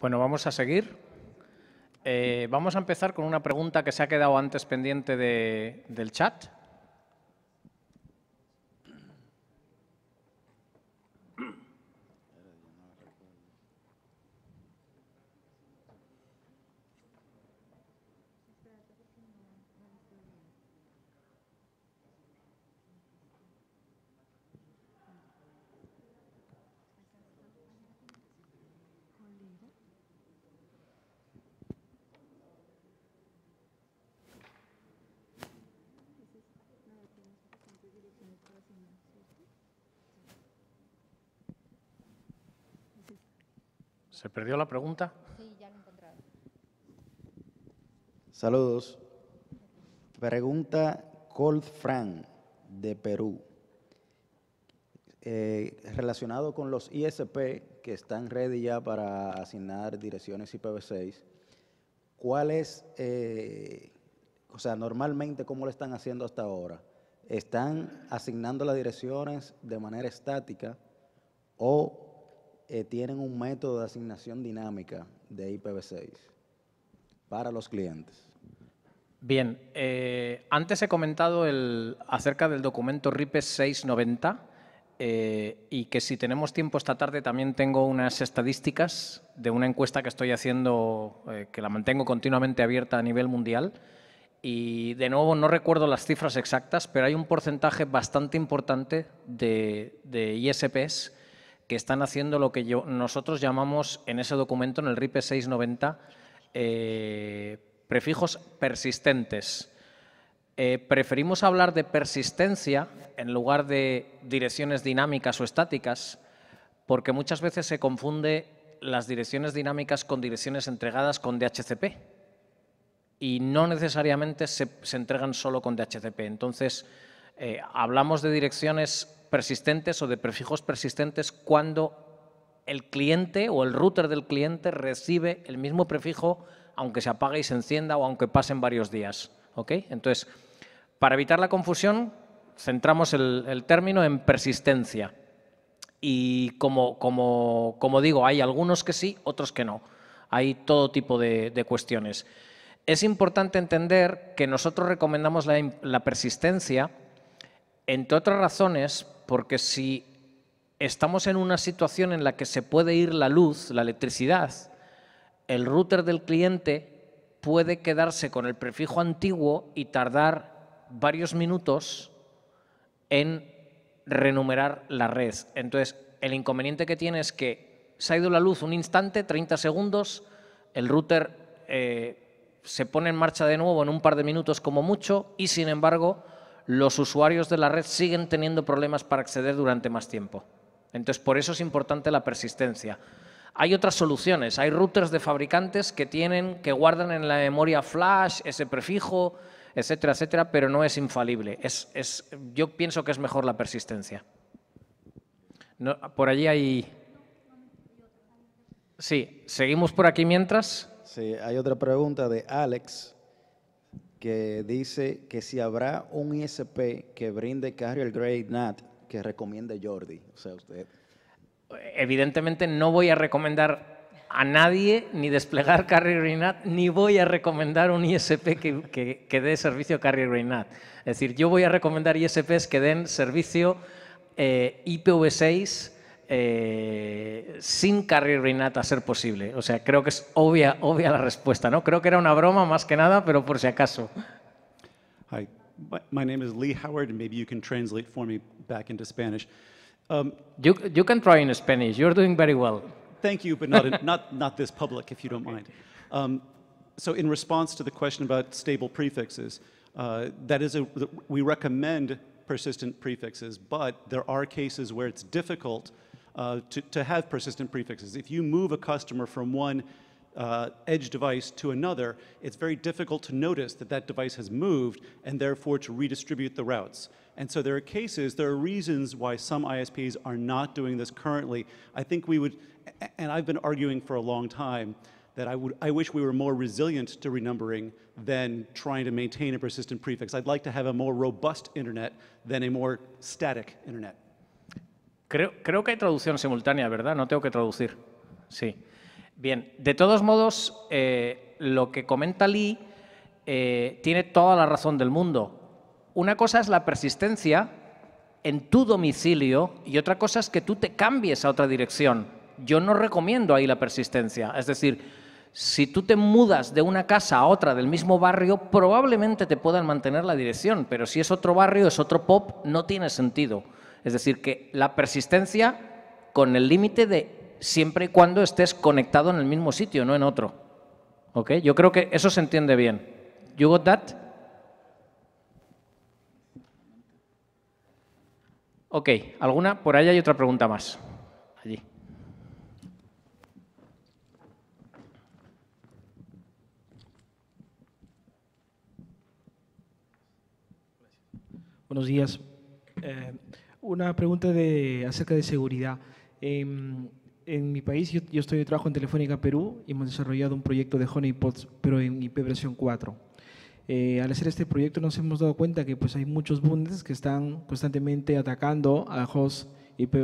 Bueno, vamos a seguir. Eh, vamos a empezar con una pregunta que se ha quedado antes pendiente del chat. ¿Se perdió la pregunta? Sí, ya lo he encontrado. Saludos. Pregunta Colt Fran de Perú. Eh, relacionado con los ISP que están ready ya para asignar direcciones IPv6, ¿cuál es, eh, o sea, normalmente cómo lo están haciendo hasta ahora? ¿Están asignando las direcciones de manera estática o eh, tienen un método de asignación dinámica de IPv6 para los clientes. Bien, eh, antes he comentado el, acerca del documento RIPE 690 eh, y que si tenemos tiempo esta tarde también tengo unas estadísticas de una encuesta que estoy haciendo, que la mantengo continuamente abierta a nivel mundial. Y de nuevo no recuerdo las cifras exactas, pero hay un porcentaje bastante importante de, de ISPs que están haciendo lo que yo, nosotros llamamos en ese documento, en el RIPE 690, eh, prefijos persistentes. Eh, preferimos hablar de persistencia en lugar de direcciones dinámicas o estáticas, porque muchas veces se confunde las direcciones dinámicas con direcciones entregadas con DHCP y no necesariamente se, entregan solo con DHCP. Entonces, eh, hablamos de direcciones persistentes o de prefijos persistentes cuando el cliente o el router del cliente recibe el mismo prefijo aunque se apague y se encienda o aunque pasen varios días. Entonces, para evitar la confusión, centramos el, término en persistencia. Y como, digo, hay algunos que sí, otros que no. Hay todo tipo de, cuestiones. Es importante entender que nosotros recomendamos la persistencia, entre otras razones, porque si estamos en una situación en la que se puede ir la luz, la electricidad, el router del cliente puede quedarse con el prefijo antiguo y tardar varios minutos en renumerar la red. Entonces, el inconveniente que tiene es que se ha ido la luz un instante, 30 segundos, el router eh, se pone en marcha de nuevo en un par de minutos como mucho y, sin embargo, los usuarios de la red siguen teniendo problemas para acceder durante más tiempo. Entonces, por eso es importante la persistencia. Hay otras soluciones, hay routers de fabricantes que tienen, que guardan en la memoria flash ese prefijo, etcétera, etcétera, pero no es infalible. Es, yo pienso que es mejor la persistencia. por allí hay... Sí, seguimos por aquí mientras. Sí, hay otra pregunta de Alex que dice que si habrá un ISP que brinde Carrier Grade NAT, que recomiende Jordi, o sea, usted. Evidentemente no voy a recomendar a nadie ni desplegar Carrier Grade NAT, ni voy a recomendar un ISP que, que, dé servicio Carrier Grade NAT. Es decir, yo voy a recomendar ISPs que den servicio eh, IPv6 eh, sin Carrie Rinat ser posible? O sea, creo que es obvia, obvia la respuesta, ¿no? Creo que era una broma más que nada, pero por si acaso. Hi, my name is Lee Howard, and maybe you can translate for me back into Spanish. Um, you, you can try in Spanish. You're doing very well. Thank you, but not, in, not, not this public, if you don't okay. mind. Um, so in response to the question about stable prefixes, uh, that is a, we recommend persistent prefixes, but there are cases where it's difficult uh, to, to have persistent prefixes. If you move a customer from one uh, edge device to another, it's very difficult to notice that that device has moved and therefore to redistribute the routes. And so there are cases, there are reasons why some ISPs are not doing this currently. I think we would, and I've been arguing for a long time, that I, would, I wish we were more resilient to renumbering than trying to maintain a persistent prefix. I'd like to have a more robust internet than a more static internet. Creo, que hay traducción simultánea, ¿verdad? No tengo que traducir. Sí. Bien, de todos modos, eh, lo que comenta Lee eh, tiene toda la razón del mundo. Una cosa es la persistencia en tu domicilio y otra cosa es que tú te cambies a otra dirección. Yo no recomiendo ahí la persistencia. Es decir, si tú te mudas de una casa a otra del mismo barrio, probablemente te puedan mantener la dirección, pero si es otro barrio, es otro pop, no tiene sentido. Es decir, que la persistencia con el límite de siempre y cuando estés conectado en el mismo sitio, no en otro. ¿Ok? Yo creo que eso se entiende bien. You got that? Ok, ¿alguna? Por ahí hay otra pregunta más. Allí. Buenos días. Eh, una pregunta de, acerca de seguridad. Em, en, mi país, yo, estoy de trabajo en Telefónica Perú y hemos desarrollado un proyecto de honeypots, pero en IP versión 4. Eh, al hacer este proyecto nos hemos dado cuenta que pues, hay muchos bundes que están constantemente atacando a host, IP,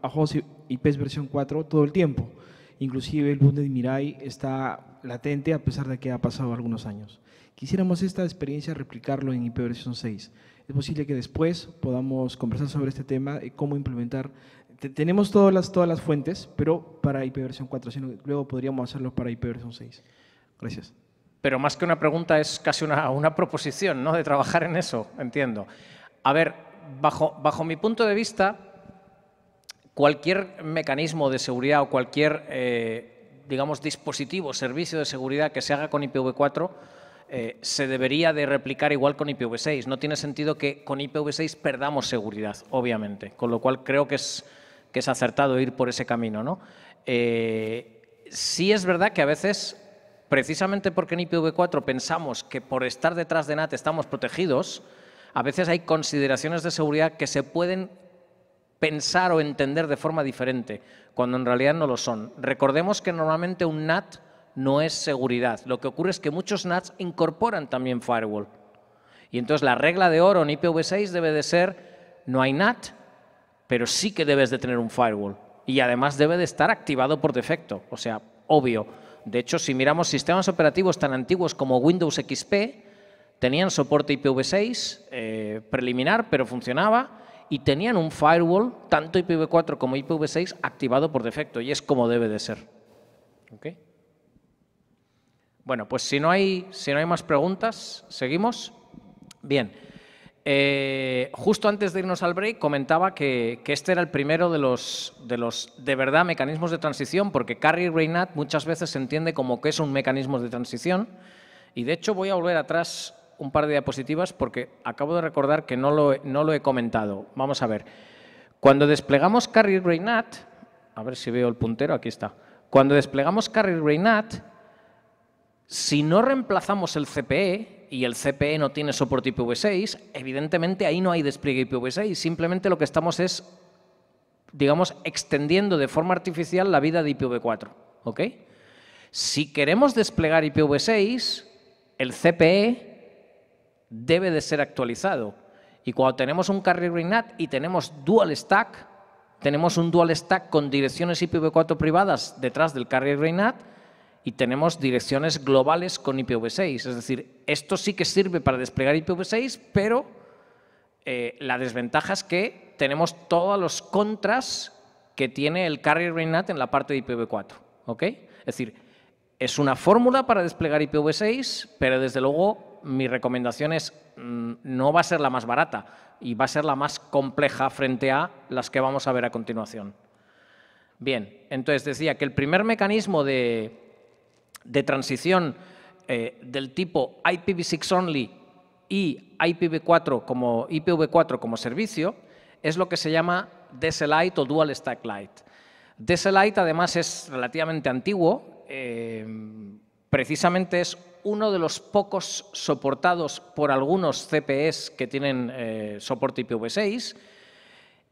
a versión 4 todo el tiempo. Inclusive el bundle de Mirai está latente a pesar de que ha pasado algunos años. Quisiéramos esta experiencia replicarlo en IP versión 6 es posible que después podamos conversar sobre este tema, y cómo implementar. tenemos todas las, todas las fuentes, pero para IPv 4, sino luego podríamos hacerlo para IPv 6. Gracias. Pero más que una pregunta es casi una, una proposición, ¿no? De trabajar en eso, entiendo. A ver, bajo, bajo mi punto de vista, cualquier mecanismo de seguridad o cualquier, eh, digamos, dispositivo, servicio de seguridad que se haga con IPv4 eh, se debería de replicar igual con IPv6. No tiene sentido que con IPv6 perdamos seguridad, obviamente, con lo cual creo que es, es acertado ir por ese camino. ¿no? Eh, sí es verdad que a veces, precisamente porque en IPv4 pensamos que por estar detrás de NAT estamos protegidos, a veces hay consideraciones de seguridad que se pueden pensar o entender de forma diferente, cuando en realidad no lo son. Recordemos que normalmente un NAT no es seguridad. Lo que ocurre es que muchos NATs incorporan también firewall. Y entonces la regla de oro en IPv6 debe de ser, no hay NAT, pero sí que debes de tener un firewall. Y además debe de estar activado por defecto, o sea, obvio. De hecho, si miramos sistemas operativos tan antiguos como Windows XP, tenían soporte IPv6 eh, preliminar, pero funcionaba, y tenían un firewall, tanto IPv4 como IPv6, activado por defecto, y es como debe de ser. ¿Ok? Bueno, pues si no hay, si no hay más preguntas, seguimos. Bien. Eh, justo antes de irnos al break, comentaba que, este era el primero de los, de los de verdad mecanismos de transición, porque Carrie Reynat muchas veces se entiende como que es un mecanismo de transición. Y de hecho voy a volver atrás un par de diapositivas porque acabo de recordar que no lo, no lo he comentado. Vamos a ver. Cuando desplegamos Carrie Reynat, a ver si veo el puntero, aquí está. Cuando desplegamos Carrie Reynat, si no reemplazamos el CPE y el CPE no tiene soporte IPv6, evidentemente ahí no hay despliegue IPv6, simplemente lo que estamos es, digamos, extendiendo de forma artificial la vida de IPv4. Si queremos desplegar IPv6, el CPE debe de ser actualizado. Y cuando tenemos un Carrier RINAT y tenemos dual stack, tenemos un dual stack con direcciones IPv4 privadas detrás del Carrier RINAT, y tenemos direcciones globales con IPv6. Es decir, esto sí que sirve para desplegar IPv6, pero eh, la desventaja es que tenemos todos los contras que tiene el carrier RAINNAT en la parte de IPv4. Es decir, es una fórmula para desplegar IPv6, pero desde luego mi recomendación es mm, no va a ser la más barata y va a ser la más compleja frente a las que vamos a ver a continuación. Bien, entonces decía que el primer mecanismo de, de transición eh, del tipo IPv6 only y IPv4 como, IPv4 como servicio es lo que se llama DSLite o Dual Stack Lite. DSLite además es relativamente antiguo, eh, precisamente es uno de los pocos soportados por algunos CPEs que tienen eh, soporte IPv6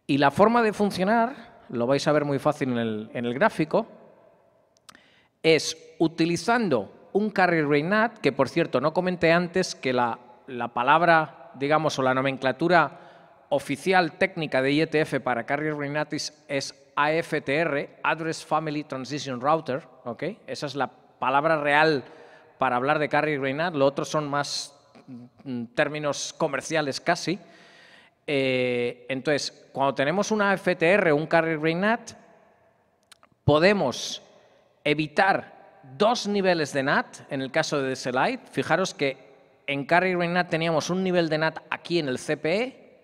y la forma de funcionar, lo vais a ver muy fácil en el gráfico, es utilizando un carry reinat, que por cierto no comenté antes que la, la palabra, digamos, o la nomenclatura oficial técnica de IETF para carrier reinatis es AFTR, Address Family Transition Router, ¿ok? Esa es la palabra real para hablar de carrier reinat, lo otro son más mm, términos comerciales casi. Eh, entonces, cuando tenemos una AFTR, un carrier reinat, podemos evitar dos niveles de NAT en el caso de DSLite, Fijaros que en Carrier-Grade NAT teníamos un nivel de NAT aquí en el CPE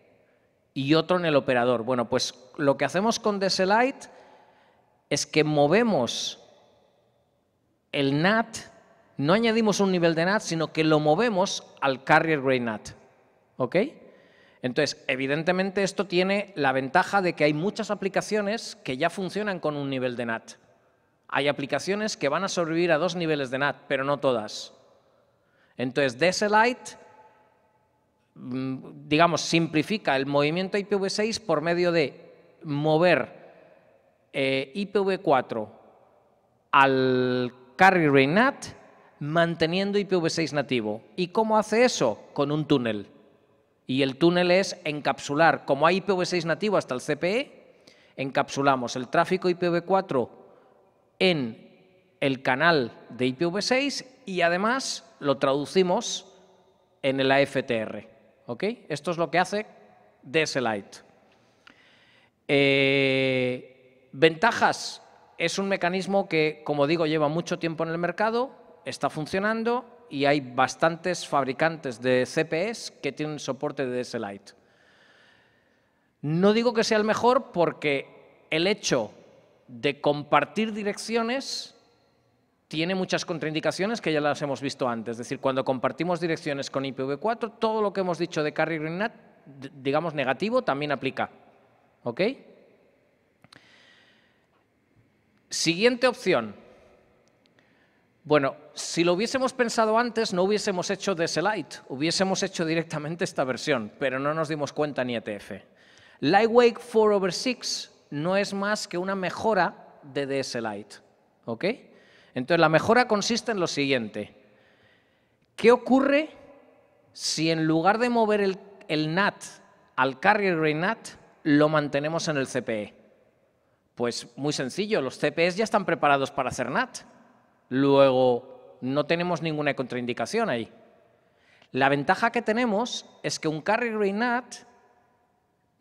y otro en el operador. Bueno, pues lo que hacemos con DSLite es que movemos el NAT, no añadimos un nivel de NAT, sino que lo movemos al Carrier Grade NAT. ¿Ok? Entonces, evidentemente esto tiene la ventaja de que hay muchas aplicaciones que ya funcionan con un nivel de NAT. Hay aplicaciones que van a sobrevivir a dos niveles de NAT, pero no todas. Entonces, DSLite, mm, digamos, simplifica el movimiento IPv6 por medio de mover eh, IPv4 al carry NAT manteniendo IPv6 nativo. ¿Y cómo hace eso? Con un túnel. Y el túnel es encapsular, como hay IPv6 nativo hasta el CPE, encapsulamos el tráfico IPv4 en el canal de IPv6 y además lo traducimos en el AFTR. Esto es lo que hace DSLite. Eh, ventajas. Es un mecanismo que, como digo, lleva mucho tiempo en el mercado, está funcionando y hay bastantes fabricantes de CPS que tienen soporte de DSLite. No digo que sea el mejor porque el hecho de compartir direcciones tiene muchas contraindicaciones que ya las hemos visto antes. Es decir, cuando compartimos direcciones con IPv4, todo lo que hemos dicho de carry green digamos negativo, también aplica. ¿Ok? Siguiente opción. Bueno, si lo hubiésemos pensado antes, no hubiésemos hecho DSLite, hubiésemos hecho directamente esta versión, pero no nos dimos cuenta ni ETF. Lightweight 4 over 6 no es más que una mejora de DS ¿Ok? Entonces, la mejora consiste en lo siguiente. ¿Qué ocurre si en lugar de mover el, NAT al carrier grade NAT, lo mantenemos en el CPE? Pues muy sencillo, los CPEs ya están preparados para hacer NAT. Luego, no tenemos ninguna contraindicación ahí. La ventaja que tenemos es que un carrier grade NAT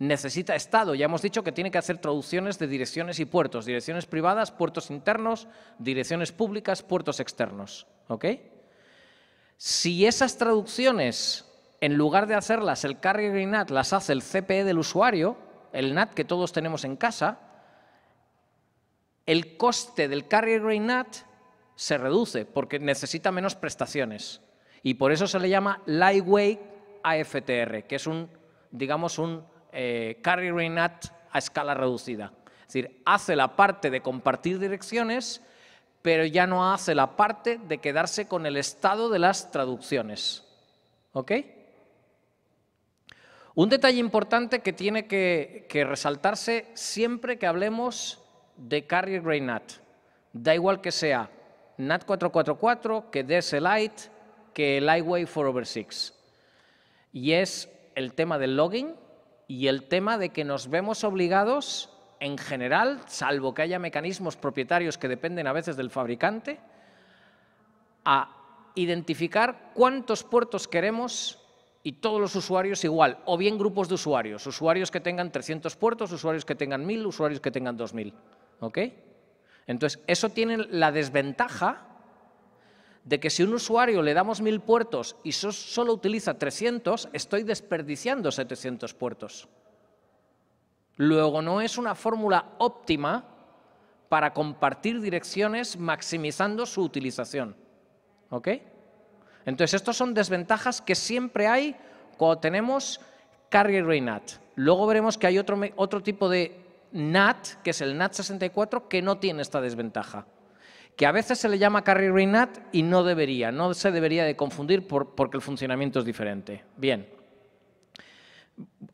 necesita Estado. Ya hemos dicho que tiene que hacer traducciones de direcciones y puertos, direcciones privadas, puertos internos, direcciones públicas, puertos externos. ¿Ok? Si esas traducciones, en lugar de hacerlas el carrier NAT, las hace el CPE del usuario, el NAT que todos tenemos en casa, el coste del carrier y NAT se reduce porque necesita menos prestaciones. Y por eso se le llama Lightweight AFTR, que es un, digamos, un eh, carrier Carry nat a escala reducida. Es decir, hace la parte de compartir direcciones, pero ya no hace la parte de quedarse con el estado de las traducciones. ¿Ok? Un detalle importante que tiene que, resaltarse siempre que hablemos de carrier Gray NAT. Da igual que sea NAT 444, que DSLite, que el 4 over 6. Y es el tema del login y el tema de que nos vemos obligados, en general, salvo que haya mecanismos propietarios que dependen a veces del fabricante, a identificar cuántos puertos queremos y todos los usuarios igual, o bien grupos de usuarios, usuarios que tengan 300 puertos, usuarios que tengan 1000, usuarios que tengan 2000. ¿Ok? Entonces, eso tiene la desventaja de que si un usuario le damos mil puertos y solo utiliza 300, estoy desperdiciando 700 puertos. Luego, no es una fórmula óptima para compartir direcciones maximizando su utilización. ¿Ok? Entonces, estas son desventajas que siempre hay cuando tenemos carrier NAT. Luego veremos que hay otro, otro tipo de NAT, que es el NAT64, que no tiene esta desventaja que a veces se le llama carry NAT y no debería, no se debería de confundir porque el funcionamiento es diferente. Bien,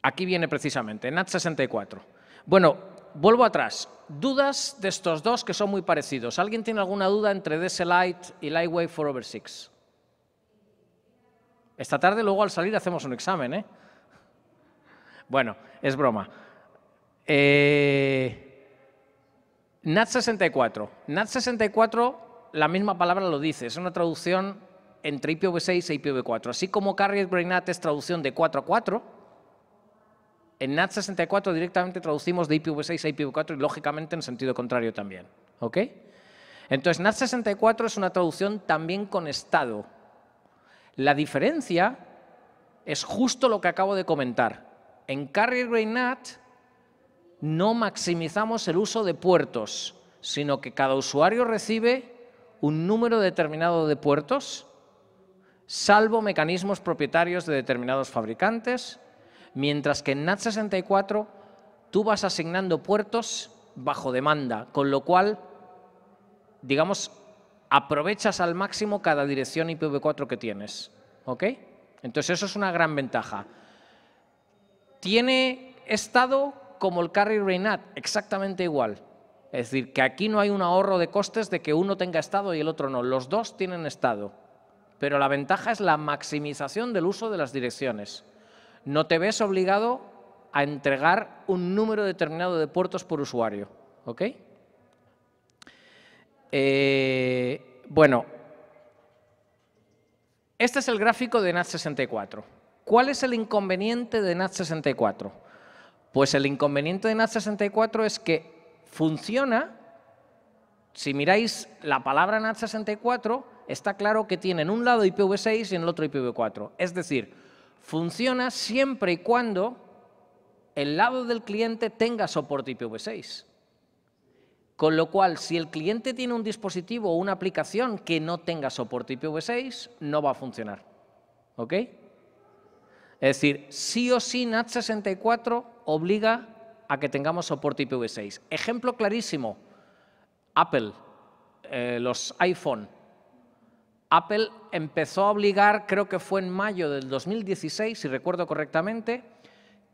aquí viene precisamente, NAT 64. Bueno, vuelvo atrás. Dudas de estos dos que son muy parecidos. ¿Alguien tiene alguna duda entre DSLite y Lightwave 4 over 6? Esta tarde luego al salir hacemos un examen, ¿eh? Bueno, es broma. Eh... NAT 64. NAT 64, la misma palabra lo dice, es una traducción entre IPv6 e IPv4. Así como Carrier NAT es traducción de 4 a 4, en NAT 64 directamente traducimos de IPv6 a IPv4 y lógicamente en sentido contrario también. ¿Ok? Entonces, NAT 64 es una traducción también con estado. La diferencia es justo lo que acabo de comentar. En Carrier Grain NAT no maximizamos el uso de puertos, sino que cada usuario recibe un número determinado de puertos, salvo mecanismos propietarios de determinados fabricantes, mientras que en NAT64 tú vas asignando puertos bajo demanda, con lo cual, digamos, aprovechas al máximo cada dirección IPv4 que tienes. ¿Ok? Entonces eso es una gran ventaja. Tiene estado como el carry reinat, exactamente igual. Es decir, que aquí no hay un ahorro de costes de que uno tenga estado y el otro no. Los dos tienen estado. Pero la ventaja es la maximización del uso de las direcciones. No te ves obligado a entregar un número determinado de puertos por usuario. ¿Ok? Eh, bueno, este es el gráfico de NAT64. ¿Cuál es el inconveniente de NAT64? Pues el inconveniente de NAT64 es que funciona, si miráis la palabra NAT64, está claro que tiene en un lado IPv6 y en el otro IPv4. Es decir, funciona siempre y cuando el lado del cliente tenga soporte IPv6. Con lo cual, si el cliente tiene un dispositivo o una aplicación que no tenga soporte IPv6, no va a funcionar. ¿Ok? Es decir, sí o sí NAT64 obliga a que tengamos soporte IPv6. Ejemplo clarísimo, Apple, eh, los iPhone. Apple empezó a obligar, creo que fue en mayo del 2016, si recuerdo correctamente,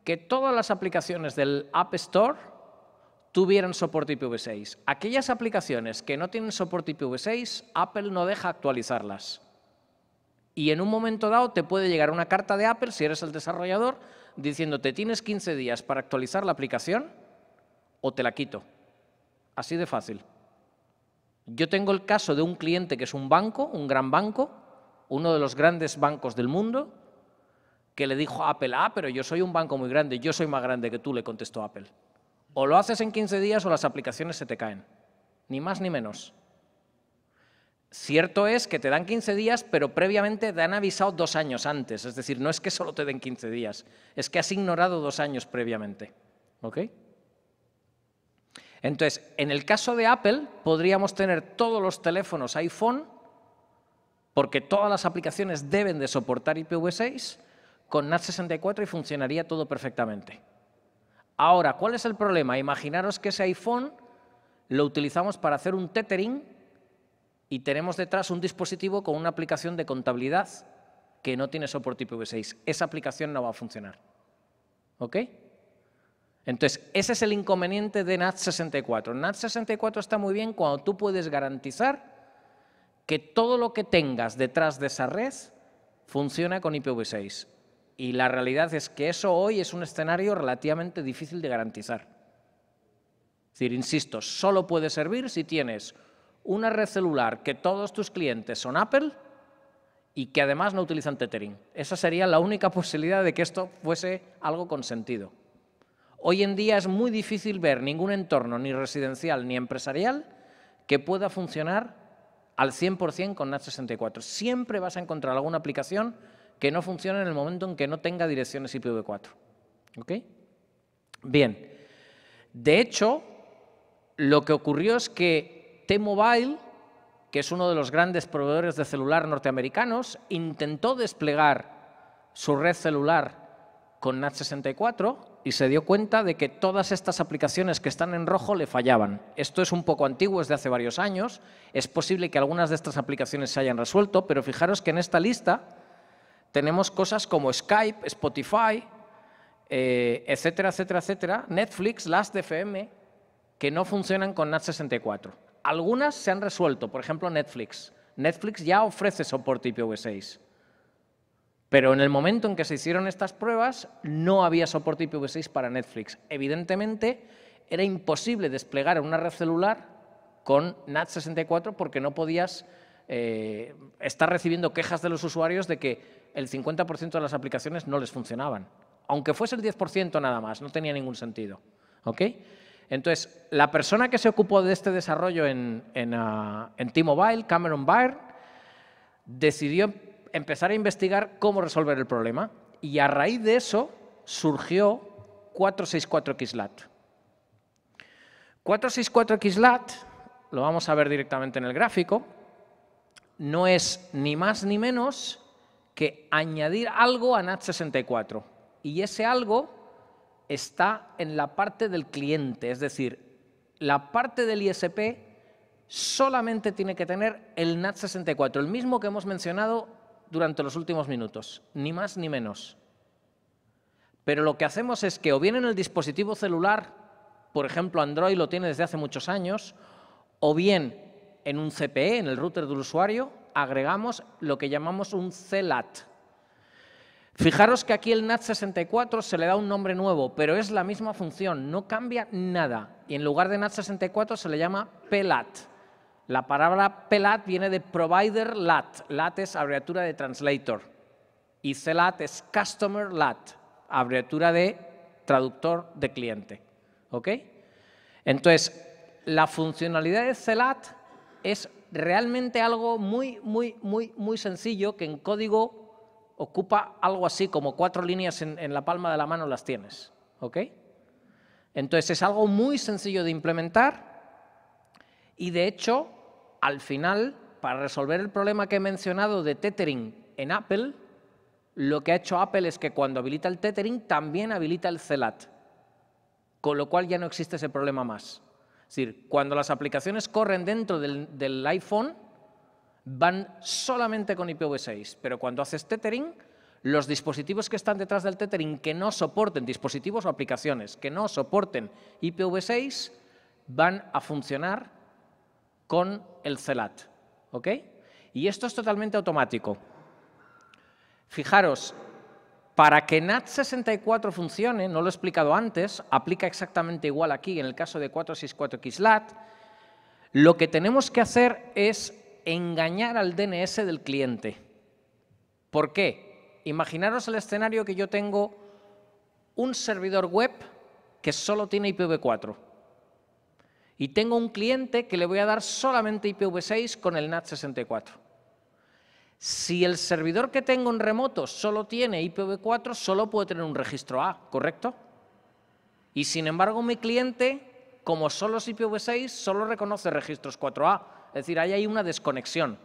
que todas las aplicaciones del App Store tuvieran soporte IPv6. Aquellas aplicaciones que no tienen soporte IPv6, Apple no deja actualizarlas. Y en un momento dado te puede llegar una carta de Apple, si eres el desarrollador, diciéndote, tienes 15 días para actualizar la aplicación o te la quito. Así de fácil. Yo tengo el caso de un cliente que es un banco, un gran banco, uno de los grandes bancos del mundo, que le dijo a Apple, ah, pero yo soy un banco muy grande, yo soy más grande que tú, le contestó Apple. O lo haces en 15 días o las aplicaciones se te caen. Ni más ni menos. Cierto es que te dan 15 días, pero previamente te han avisado dos años antes. Es decir, no es que solo te den 15 días, es que has ignorado dos años previamente. ¿Ok? Entonces, en el caso de Apple, podríamos tener todos los teléfonos iPhone, porque todas las aplicaciones deben de soportar IPv6, con NAT64 y funcionaría todo perfectamente. Ahora, ¿cuál es el problema? Imaginaros que ese iPhone lo utilizamos para hacer un tethering y tenemos detrás un dispositivo con una aplicación de contabilidad que no tiene soporte IPv6. Esa aplicación no va a funcionar. ¿Ok? Entonces, ese es el inconveniente de NAT64. NAT64 está muy bien cuando tú puedes garantizar que todo lo que tengas detrás de esa red funciona con IPv6. Y la realidad es que eso hoy es un escenario relativamente difícil de garantizar. Es decir, insisto, solo puede servir si tienes una red celular que todos tus clientes son Apple y que además no utilizan tethering. Esa sería la única posibilidad de que esto fuese algo con sentido. Hoy en día es muy difícil ver ningún entorno, ni residencial ni empresarial, que pueda funcionar al 100% con NAT64. Siempre vas a encontrar alguna aplicación que no funcione en el momento en que no tenga direcciones IPv4. ¿Ok? Bien. De hecho, lo que ocurrió es que T-Mobile, que es uno de los grandes proveedores de celular norteamericanos, intentó desplegar su red celular con NAT64 y se dio cuenta de que todas estas aplicaciones que están en rojo le fallaban. Esto es un poco antiguo, es de hace varios años. Es posible que algunas de estas aplicaciones se hayan resuelto, pero fijaros que en esta lista tenemos cosas como Skype, Spotify, eh, etcétera, etcétera, etcétera, Netflix, Last.fm, que no funcionan con NAT64. Algunas se han resuelto, por ejemplo Netflix. Netflix ya ofrece soporte IPv6. Pero en el momento en que se hicieron estas pruebas, no había soporte IPv6 para Netflix. Evidentemente, era imposible desplegar una red celular con NAT64 porque no podías eh, estar recibiendo quejas de los usuarios de que el 50% de las aplicaciones no les funcionaban. Aunque fuese el 10% nada más, no tenía ningún sentido. ¿Ok? Entonces, la persona que se ocupó de este desarrollo en, en, ah, T-Mobile, Cameron Byrne, decidió empezar a investigar cómo resolver el problema y a raíz de eso surgió 464XLAT. 464XLAT, lo vamos a ver directamente en el gráfico, no es ni más ni menos que añadir algo a NAT64. Y ese algo está en la parte del cliente, es decir, la parte del ISP solamente tiene que tener el NAT64, el mismo que hemos mencionado durante los últimos minutos, ni más ni menos. Pero lo que hacemos es que o bien en el dispositivo celular, por ejemplo Android lo tiene desde hace muchos años, o bien en un CPE, en el router del usuario, agregamos lo que llamamos un CLAT, Fijaros que aquí el NAT64 se le da un nombre nuevo, pero es la misma función, no cambia nada. Y en lugar de NAT64 se le llama PLAT. La palabra PLAT viene de Provider LAT. LAT es abreviatura de Translator. Y CLAT es Customer LAT, abreviatura de traductor de cliente. ¿Ok? Entonces, la funcionalidad de CLAT es realmente algo muy, muy, muy, muy sencillo que en código ocupa algo así como cuatro líneas en, la palma de la mano las tienes. ¿Ok? Entonces es algo muy sencillo de implementar y de hecho, al final, para resolver el problema que he mencionado de tethering en Apple, lo que ha hecho Apple es que cuando habilita el tethering también habilita el CELAT, con lo cual ya no existe ese problema más. Es decir, cuando las aplicaciones corren dentro del iPhone, van solamente con IPv6, pero cuando haces tethering, los dispositivos que están detrás del tethering que no soporten, dispositivos o aplicaciones que no soporten IPv6, van a funcionar con el CELAT. ¿ok? Y esto es totalmente automático. Fijaros, para que NAT64 funcione, no lo he explicado antes, aplica exactamente igual aquí en el caso de 464XLAT, lo que tenemos que hacer es engañar al DNS del cliente. ¿Por qué? Imaginaros el escenario que yo tengo un servidor web que solo tiene IPv4 y tengo un cliente que le voy a dar solamente IPv6 con el NAT 64. Si el servidor que tengo en remoto solo tiene IPv4, solo puede tener un registro A, ¿correcto? Y sin embargo mi cliente, como solo es IPv6, solo reconoce registros 4A. Es decir, ahí hay una desconexión.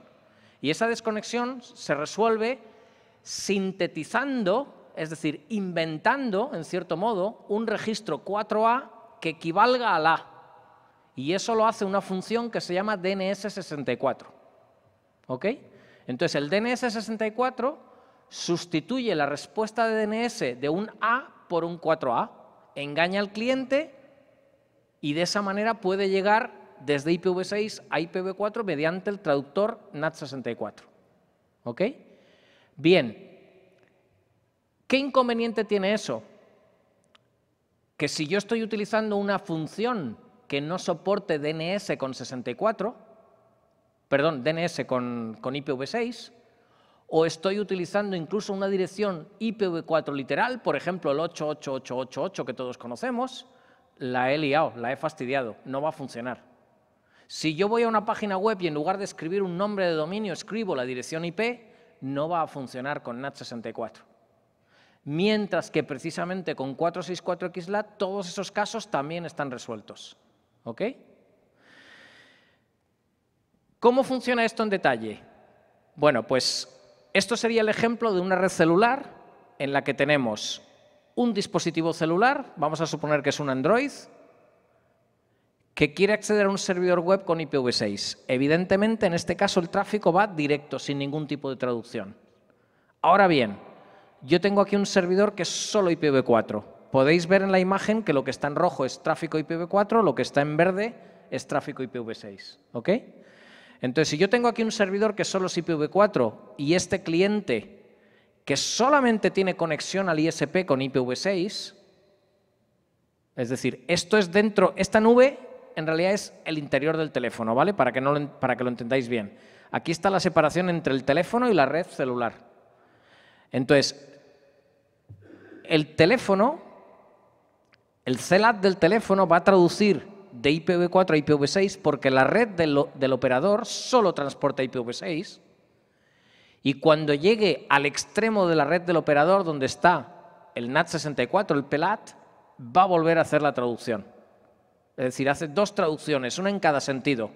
Y esa desconexión se resuelve sintetizando, es decir, inventando, en cierto modo, un registro 4A que equivalga al A. Y eso lo hace una función que se llama DNS64. ¿Ok? Entonces, el DNS64 sustituye la respuesta de DNS de un A por un 4A, engaña al cliente y de esa manera puede llegar desde IPv6 a IPv4 mediante el traductor NAT64. ¿Ok? Bien. ¿Qué inconveniente tiene eso? Que si yo estoy utilizando una función que no soporte DNS con 64, perdón, DNS con, con IPv6, o estoy utilizando incluso una dirección IPv4 literal, por ejemplo el 88888 que todos conocemos, la he liado, la he fastidiado, no va a funcionar. Si yo voy a una página web y en lugar de escribir un nombre de dominio escribo la dirección IP, no va a funcionar con NAT64. Mientras que precisamente con 464XLAT todos esos casos también están resueltos. ¿Ok? ¿Cómo funciona esto en detalle? Bueno, pues esto sería el ejemplo de una red celular en la que tenemos un dispositivo celular, vamos a suponer que es un Android, que quiere acceder a un servidor web con IPv6. Evidentemente, en este caso, el tráfico va directo, sin ningún tipo de traducción. Ahora bien, yo tengo aquí un servidor que es solo IPv4. Podéis ver en la imagen que lo que está en rojo es tráfico IPv4, lo que está en verde es tráfico IPv6. ¿Ok? Entonces, si yo tengo aquí un servidor que solo es IPv4 y este cliente que solamente tiene conexión al ISP con IPv6, es decir, esto es dentro, esta nube en realidad es el interior del teléfono, ¿vale? Para que, no lo, para que lo entendáis bien. Aquí está la separación entre el teléfono y la red celular. Entonces, el teléfono, el CELAT del teléfono va a traducir de IPv4 a IPv6 porque la red del operador solo transporta IPv6 y cuando llegue al extremo de la red del operador donde está el NAT64, el PELAT, va a volver a hacer la traducción. Es decir, hace dos traducciones, una en cada sentido.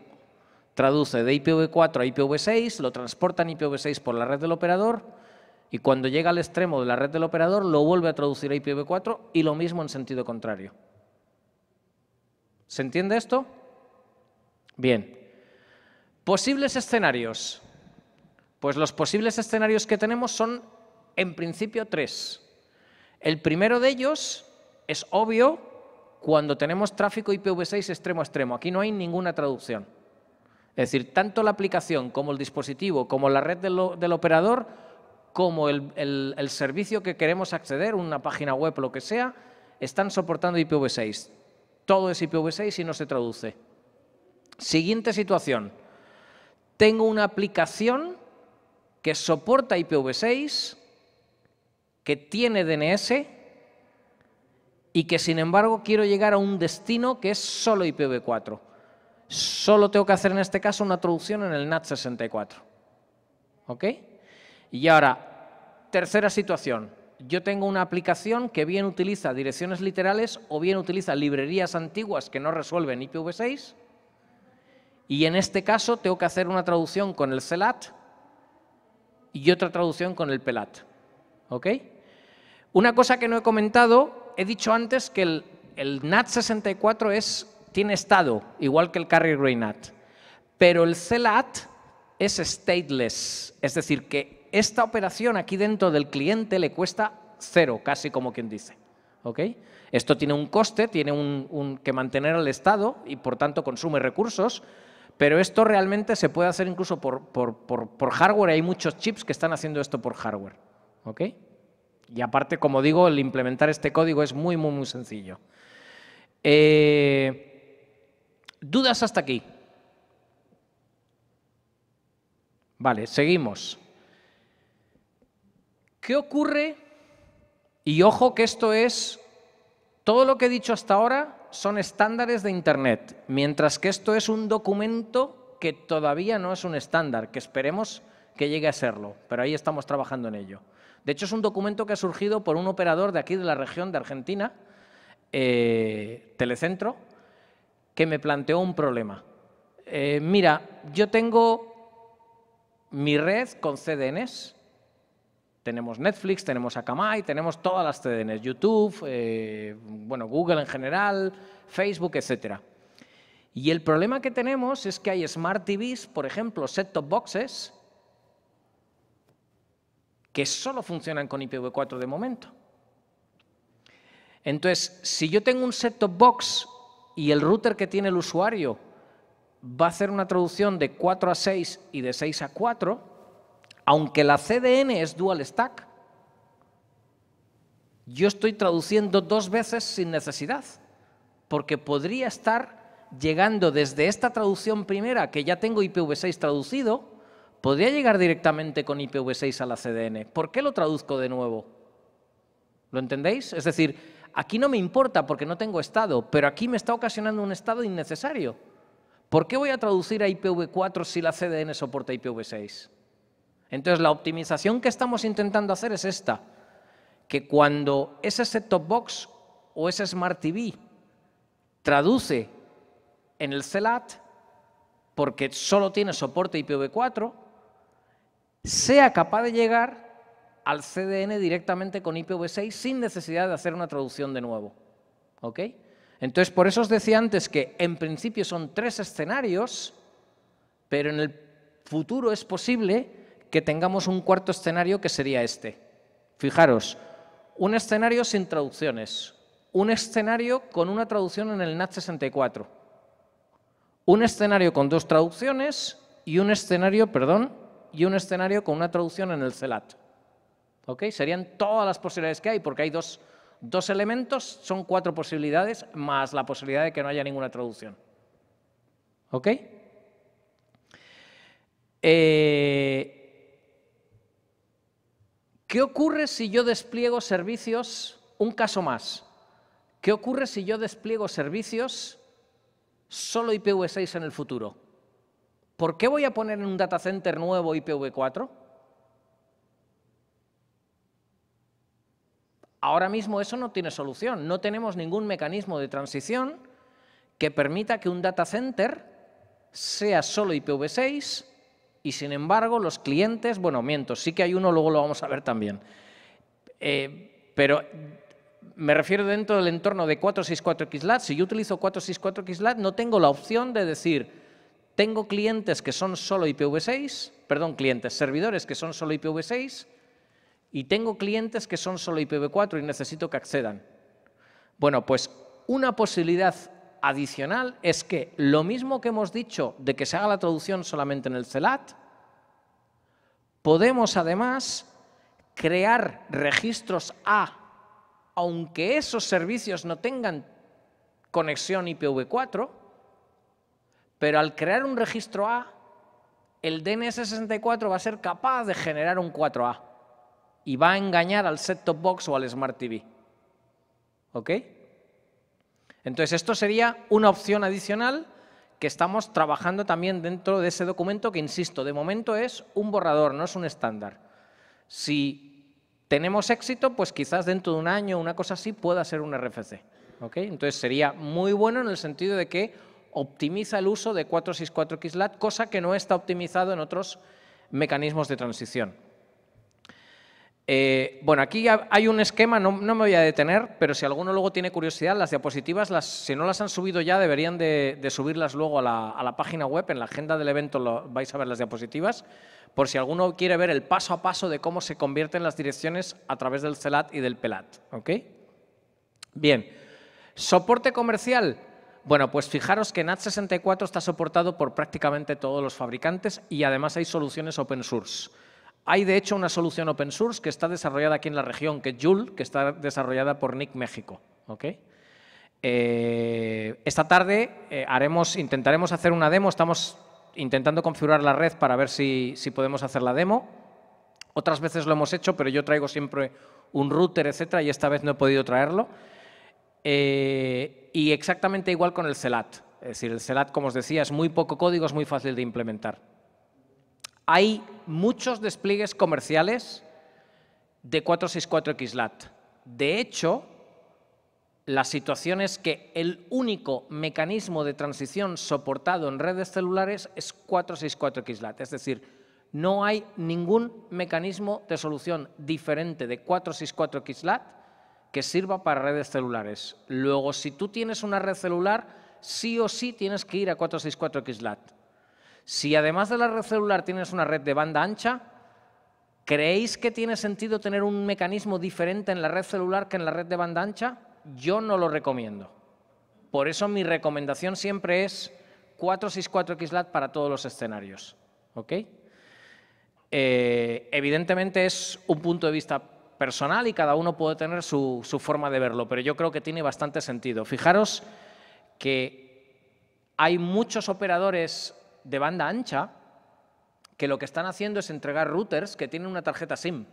Traduce de IPv4 a IPv6, lo transporta en IPv6 por la red del operador y cuando llega al extremo de la red del operador lo vuelve a traducir a IPv4 y lo mismo en sentido contrario. ¿Se entiende esto? Bien. Posibles escenarios. Pues los posibles escenarios que tenemos son, en principio, tres. El primero de ellos es obvio cuando tenemos tráfico IPv6 extremo a extremo. Aquí no hay ninguna traducción. Es decir, tanto la aplicación como el dispositivo, como la red del, operador, como el, el, servicio que queremos acceder, una página web, o lo que sea, están soportando IPv6. Todo es IPv6 y no se traduce. Siguiente situación. Tengo una aplicación que soporta IPv6, que tiene DNS, y que sin embargo quiero llegar a un destino que es solo IPv4. Solo tengo que hacer en este caso una traducción en el NAT64. ¿Ok? Y ahora, tercera situación. Yo tengo una aplicación que bien utiliza direcciones literales o bien utiliza librerías antiguas que no resuelven IPv6. Y en este caso tengo que hacer una traducción con el CELAT y otra traducción con el PELAT. ¿Ok? Una cosa que no he comentado he dicho antes que el, NAT64 es, tiene estado, igual que el carrier grey NAT, pero el CLAT es stateless, es decir, que esta operación aquí dentro del cliente le cuesta cero, casi como quien dice. ¿OK? Esto tiene un coste, tiene un, que mantener el Estado y por tanto consume recursos, pero esto realmente se puede hacer incluso por, por hardware. Hay muchos chips que están haciendo esto por hardware. ¿OK? Y aparte, como digo, el implementar este código es muy, muy, muy sencillo. Eh, ¿Dudas hasta aquí? Vale, seguimos. ¿Qué ocurre? Y ojo que esto es, todo lo que he dicho hasta ahora son estándares de Internet, mientras que esto es un documento que todavía no es un estándar, que esperemos que llegue a serlo, pero ahí estamos trabajando en ello. De hecho, es un documento que ha surgido por un operador de aquí, de la región de Argentina, eh, Telecentro, que me planteó un problema. Eh, mira, yo tengo mi red con CDNs. Tenemos Netflix, tenemos Akamai, tenemos todas las CDNs, YouTube, eh, bueno, Google en general, Facebook, etc. Y el problema que tenemos es que hay Smart TVs, por ejemplo, set-top boxes, que solo funcionan con IPv4 de momento. Entonces, si yo tengo un set-top box y el router que tiene el usuario va a hacer una traducción de 4 a 6 y de 6 a 4, aunque la CDN es dual stack, yo estoy traduciendo dos veces sin necesidad, porque podría estar llegando desde esta traducción primera, que ya tengo IPv6 traducido, podría llegar directamente con IPv6 a la CDN. ¿Por qué lo traduzco de nuevo? ¿Lo entendéis? Es decir, aquí no me importa porque no tengo estado, pero aquí me está ocasionando un estado innecesario. ¿Por qué voy a traducir a IPv4 si la CDN soporta IPv6? Entonces, la optimización que estamos intentando hacer es esta, que cuando ese set-top box o ese Smart TV traduce en el CELAT, porque solo tiene soporte IPv4, sea capaz de llegar al CDN directamente con IPv6 sin necesidad de hacer una traducción de nuevo. ¿Ok? Entonces, por eso os decía antes que en principio son tres escenarios, pero en el futuro es posible que tengamos un cuarto escenario que sería este. Fijaros, un escenario sin traducciones, un escenario con una traducción en el NAT64, un escenario con dos traducciones y un escenario, perdón, y un escenario con una traducción en el CELAT. ¿Ok? Serían todas las posibilidades que hay, porque hay dos, elementos, son cuatro posibilidades, más la posibilidad de que no haya ninguna traducción. ¿Ok? Eh, ¿Qué ocurre si yo despliego servicios? Un caso más. ¿Qué ocurre si yo despliego servicios solo IPv6 en el futuro? ¿Por qué voy a poner en un data center nuevo IPv4? Ahora mismo eso no tiene solución. No tenemos ningún mecanismo de transición que permita que un data center sea solo IPv6 y sin embargo los clientes, bueno, miento, sí que hay uno, luego lo vamos a ver también. Eh, pero me refiero dentro del entorno de 464 XLAT, si yo utilizo 464 XLAT no tengo la opción de decir tengo clientes que son solo IPv6, perdón, clientes, servidores que son solo IPv6 y tengo clientes que son solo IPv4 y necesito que accedan. Bueno, pues una posibilidad adicional es que lo mismo que hemos dicho de que se haga la traducción solamente en el CELAT, podemos además crear registros A, aunque esos servicios no tengan conexión IPv4, pero al crear un registro A, el DNS64 va a ser capaz de generar un 4A y va a engañar al set-top box o al Smart TV. ¿Ok? Entonces, esto sería una opción adicional que estamos trabajando también dentro de ese documento que, insisto, de momento es un borrador, no es un estándar. Si tenemos éxito, pues quizás dentro de un año, una cosa así, pueda ser un RFC. ¿Ok? Entonces, sería muy bueno en el sentido de que optimiza el uso de 464 XLAT, cosa que no está optimizado en otros mecanismos de transición. Eh, bueno, aquí hay un esquema, no, me voy a detener, pero si alguno luego tiene curiosidad, las diapositivas, las, si no las han subido ya, deberían de, subirlas luego a la, página web, en la agenda del evento vais a ver las diapositivas, por si alguno quiere ver el paso a paso de cómo se convierten las direcciones a través del CELAT y del PELAT. ¿ok? Bien, soporte comercial. Bueno, pues fijaros que NAT64 está soportado por prácticamente todos los fabricantes y además hay soluciones open source. Hay de hecho una solución open source que está desarrollada aquí en la región, que es que está desarrollada por NIC México. ¿okay? Eh, esta tarde eh, haremos, intentaremos hacer una demo, estamos intentando configurar la red para ver si, si, podemos hacer la demo. Otras veces lo hemos hecho, pero yo traigo siempre un router, etcétera, y esta vez no he podido traerlo. Eh, y exactamente igual con el CELAT. Es decir, el CELAT, como os decía, es muy poco código, es muy fácil de implementar. Hay muchos despliegues comerciales de 464XLAT. De hecho, la situación es que el único mecanismo de transición soportado en redes celulares es 464XLAT, es decir, no hay ningún mecanismo de solución diferente de 464XLAT que sirva para redes celulares. Luego, si tú tienes una red celular, sí o sí tienes que ir a 464XLAT. Si además de la red celular tienes una red de banda ancha, ¿creéis que tiene sentido tener un mecanismo diferente en la red celular que en la red de banda ancha? Yo no lo recomiendo. Por eso mi recomendación siempre es 464XLAT para todos los escenarios. ¿Ok? Eh, evidentemente es un punto de vista personal y cada uno puede tener su, forma de verlo, pero yo creo que tiene bastante sentido. Fijaros que hay muchos operadores de banda ancha que lo que están haciendo es entregar routers que tienen una tarjeta SIM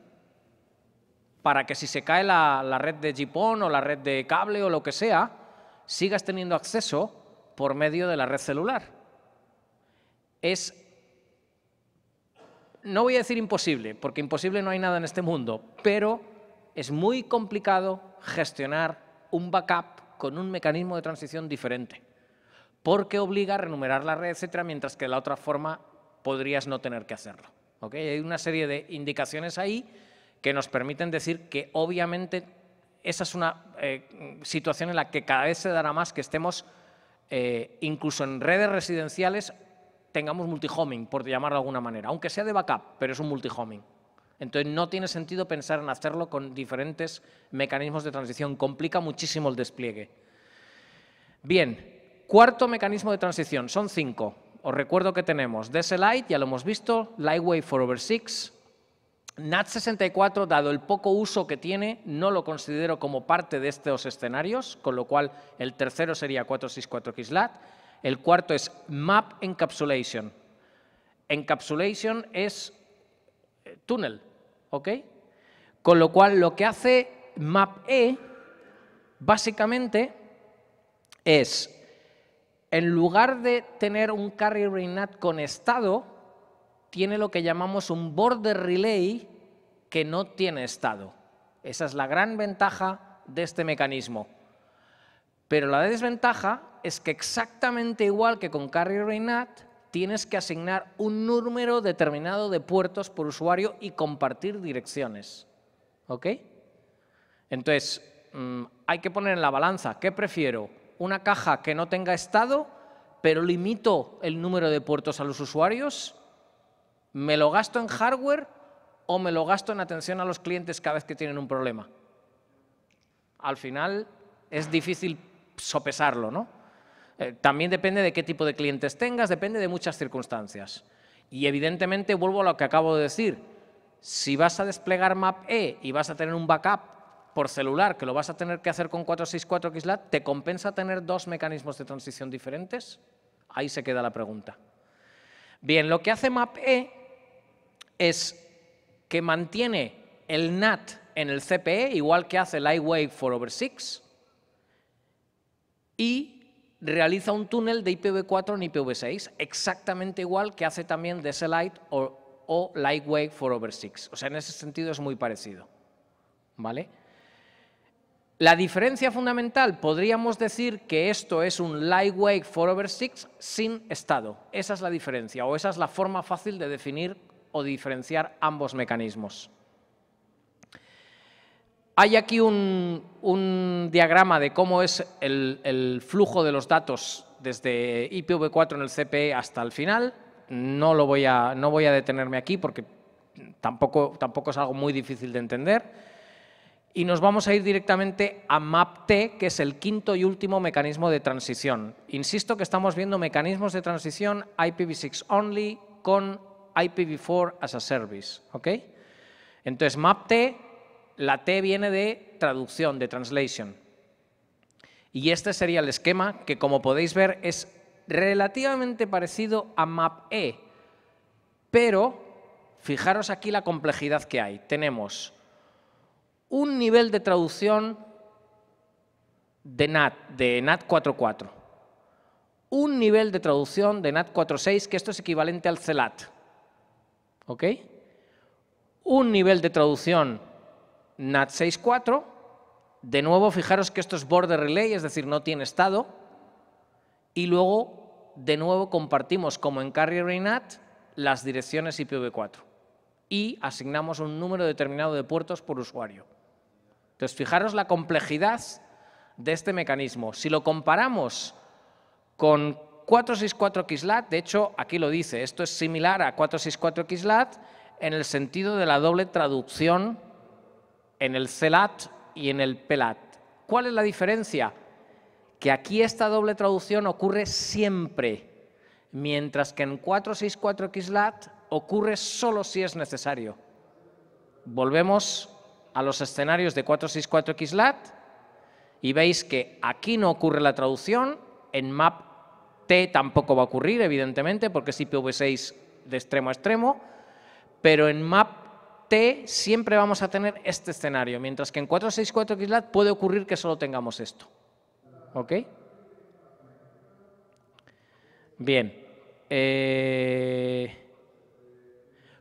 para que si se cae la, red de GPON o la red de cable o lo que sea, sigas teniendo acceso por medio de la red celular. Es no voy a decir imposible, porque imposible no hay nada en este mundo, pero es muy complicado gestionar un backup con un mecanismo de transición diferente, porque obliga a renumerar la red, etcétera, mientras que de la otra forma podrías no tener que hacerlo. Hay una serie de indicaciones ahí que nos permiten decir que obviamente esa es una eh, situación en la que cada vez se dará más que estemos eh, incluso en redes residenciales tengamos multihoming, por llamarlo de alguna manera, aunque sea de backup, pero es un multihoming. Entonces no tiene sentido pensar en hacerlo con diferentes mecanismos de transición, complica muchísimo el despliegue. Bien, cuarto mecanismo de transición, son cinco. Os recuerdo que tenemos DSLite, ya lo hemos visto, Lightway 4over6, NAT64, dado el poco uso que tiene, no lo considero como parte de estos escenarios, con lo cual el tercero sería 464XLAT, el cuarto es Map Encapsulation. Encapsulation es eh, túnel, ¿ok? Con lo cual lo que hace MAP-E básicamente es, en lugar de tener un Carrier con estado, tiene lo que llamamos un border relay que no tiene estado. Esa es la gran ventaja de este mecanismo. Pero la desventaja es que exactamente igual que con Carrier Reinat, tienes que asignar un número determinado de puertos por usuario y compartir direcciones. ¿Ok? Entonces, mm, hay que poner en la balanza, ¿qué prefiero? ¿Una caja que no tenga estado, pero limito el número de puertos a los usuarios? ¿Me lo gasto en hardware o me lo gasto en atención a los clientes cada vez que tienen un problema? Al final, es difícil sopesarlo, ¿no? Eh, también depende de qué tipo de clientes tengas, depende de muchas circunstancias. Y evidentemente vuelvo a lo que acabo de decir. Si vas a desplegar MAP-E y vas a tener un backup por celular, que lo vas a tener que hacer con 464 XLAT, ¿te compensa tener dos mecanismos de transición diferentes? Ahí se queda la pregunta. Bien, lo que hace MAP-E es que mantiene el NAT en el CPE, igual que hace Lightwave for over 6, y realiza un túnel de IPv4 en IPv6, exactamente igual que hace también DSLite o, o Lightwave 4 over 6. O sea, en ese sentido es muy parecido. ¿Vale? La diferencia fundamental, podríamos decir que esto es un Lightwave 4 over 6 sin estado. Esa es la diferencia, o esa es la forma fácil de definir o diferenciar ambos mecanismos. Hay aquí un, diagrama de cómo es el, flujo de los datos desde IPv4 en el CPE hasta el final. No, lo voy a, no voy a detenerme aquí porque tampoco, tampoco es algo muy difícil de entender. Y nos vamos a ir directamente a MAPT, que es el quinto y último mecanismo de transición. Insisto que estamos viendo mecanismos de transición IPv6 only con IPv4 as a service. ¿ok? Entonces, MAPT la T viene de traducción, de translation. Y este sería el esquema que, como podéis ver, es relativamente parecido a MAP-E, pero fijaros aquí la complejidad que hay. Tenemos un nivel de traducción de NAT, de NAT 4.4, un nivel de traducción de NAT 4.6, que esto es equivalente al CELAT, ¿ok? Un nivel de traducción NAT 6.4. De nuevo, fijaros que esto es border relay, es decir, no tiene estado. Y luego, de nuevo, compartimos, como en Carrier y NAT, las direcciones IPv4. Y asignamos un número determinado de puertos por usuario. Entonces, fijaros la complejidad de este mecanismo. Si lo comparamos con 464 XLAT, de hecho, aquí lo dice, esto es similar a 464 XLAT en el sentido de la doble traducción en el Celat y en el Pelat. ¿Cuál es la diferencia? Que aquí esta doble traducción ocurre siempre, mientras que en 464 xlat ocurre solo si es necesario. Volvemos a los escenarios de 464 xlat y veis que aquí no ocurre la traducción, en map T tampoco va a ocurrir, evidentemente, porque es IPv6 de extremo a extremo, pero en map T siempre vamos a tener este escenario, mientras que en 464 XLAT puede ocurrir que solo tengamos esto. ¿Ok? Bien. Eh,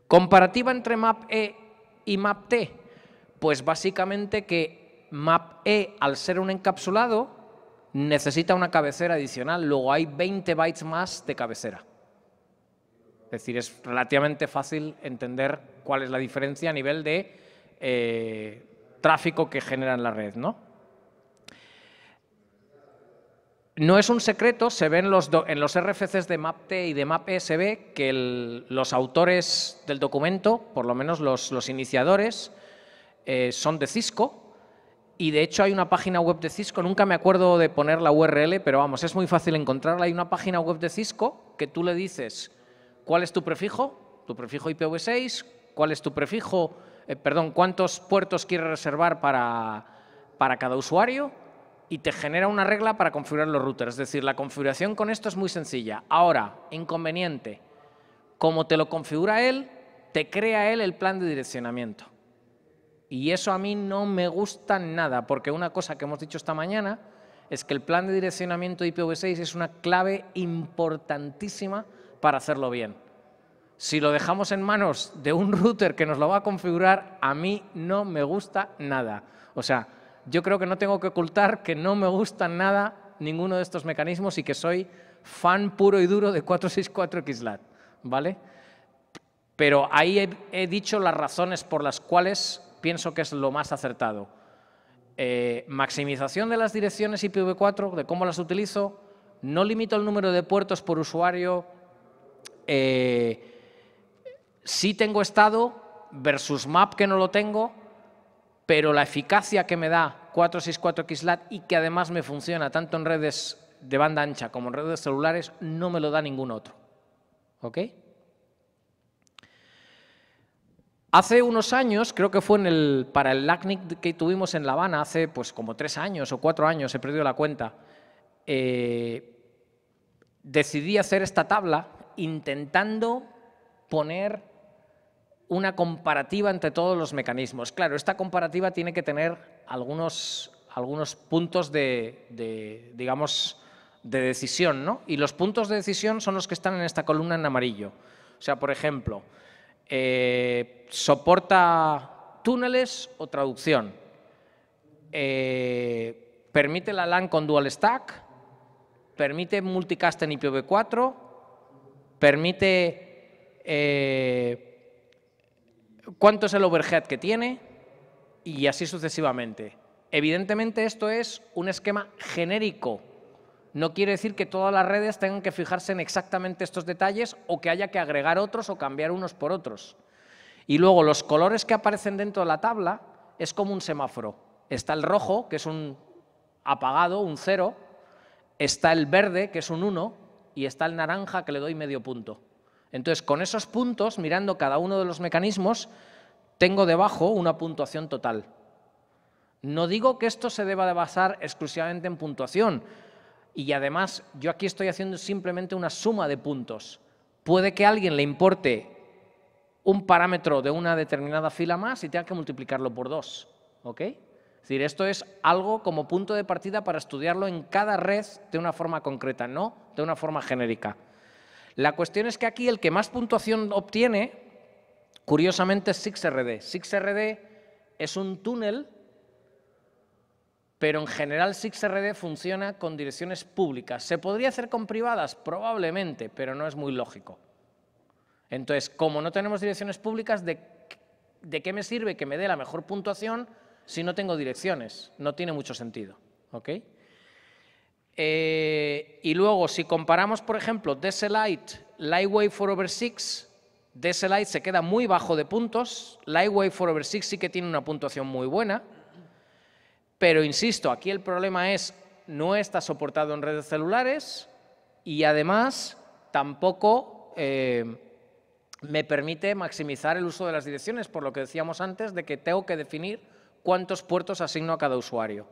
comparativa entre MAP E y MAP T. Pues básicamente que MAP E, al ser un encapsulado, necesita una cabecera adicional. Luego hay 20 bytes más de cabecera. Es decir, es relativamente fácil entender cuál es la diferencia a nivel de eh, tráfico que genera en la red. ¿no? no es un secreto, se ve en los, en los RFCs de MAPT y de MAPE, se que los autores del documento, por lo menos los, iniciadores, eh, son de Cisco, y de hecho hay una página web de Cisco, nunca me acuerdo de poner la URL, pero vamos, es muy fácil encontrarla. Hay una página web de Cisco que tú le dices ¿Cuál es tu prefijo? Tu prefijo IPv6. ¿Cuál es tu prefijo? Eh, perdón, ¿cuántos puertos quieres reservar para, para cada usuario? Y te genera una regla para configurar los routers. Es decir, la configuración con esto es muy sencilla. Ahora, inconveniente. Como te lo configura él, te crea él el plan de direccionamiento. Y eso a mí no me gusta nada, porque una cosa que hemos dicho esta mañana es que el plan de direccionamiento IPv6 es una clave importantísima para hacerlo bien. Si lo dejamos en manos de un router que nos lo va a configurar, a mí no me gusta nada. O sea, yo creo que no tengo que ocultar que no me gusta nada ninguno de estos mecanismos y que soy fan puro y duro de 464 XLAT, ¿vale? Pero ahí he, dicho las razones por las cuales pienso que es lo más acertado. Eh, maximización de las direcciones IPv4, de cómo las utilizo, no limito el número de puertos por usuario eh, sí tengo estado versus map que no lo tengo, pero la eficacia que me da 464XLAT y que además me funciona tanto en redes de banda ancha como en redes celulares, no me lo da ningún otro. ¿Ok? Hace unos años, creo que fue en el, para el LACNIC que tuvimos en La Habana, hace pues como tres años o cuatro años, he perdido la cuenta, eh, decidí hacer esta tabla intentando poner una comparativa entre todos los mecanismos. Claro, esta comparativa tiene que tener algunos, algunos puntos de, digamos, de decisión, ¿no? Y los puntos de decisión son los que están en esta columna en amarillo. O sea, por ejemplo, eh, soporta túneles o traducción. Eh, permite la LAN con dual stack, permite multicast en IPv4, permite eh, cuánto es el overhead que tiene y así sucesivamente. Evidentemente esto es un esquema genérico. No quiere decir que todas las redes tengan que fijarse en exactamente estos detalles o que haya que agregar otros o cambiar unos por otros. Y luego los colores que aparecen dentro de la tabla es como un semáforo. Está el rojo, que es un apagado, un cero. Está el verde, que es un 1 y está el naranja que le doy medio punto. Entonces, con esos puntos, mirando cada uno de los mecanismos, tengo debajo una puntuación total. No digo que esto se deba de basar exclusivamente en puntuación. Y además, yo aquí estoy haciendo simplemente una suma de puntos. Puede que a alguien le importe un parámetro de una determinada fila más y tenga que multiplicarlo por dos. ¿Ok? decir, esto es algo como punto de partida para estudiarlo en cada red de una forma concreta, no de una forma genérica. La cuestión es que aquí el que más puntuación obtiene, curiosamente, es 6RD. 6RD es un túnel, pero en general 6RD funciona con direcciones públicas. ¿Se podría hacer con privadas? Probablemente, pero no es muy lógico. Entonces, como no tenemos direcciones públicas, de qué me sirve que me dé la mejor puntuación si no tengo direcciones. No tiene mucho sentido. Eh, y luego, si comparamos, por ejemplo, DSLite, Lightwave 4 over 6, DSLite se queda muy bajo de puntos. Lightwave 4 over 6 sí que tiene una puntuación muy buena. Pero insisto, aquí el problema es no está soportado en redes celulares y además tampoco eh, me permite maximizar el uso de las direcciones, por lo que decíamos antes de que tengo que definir cuántos puertos asigno a cada usuario.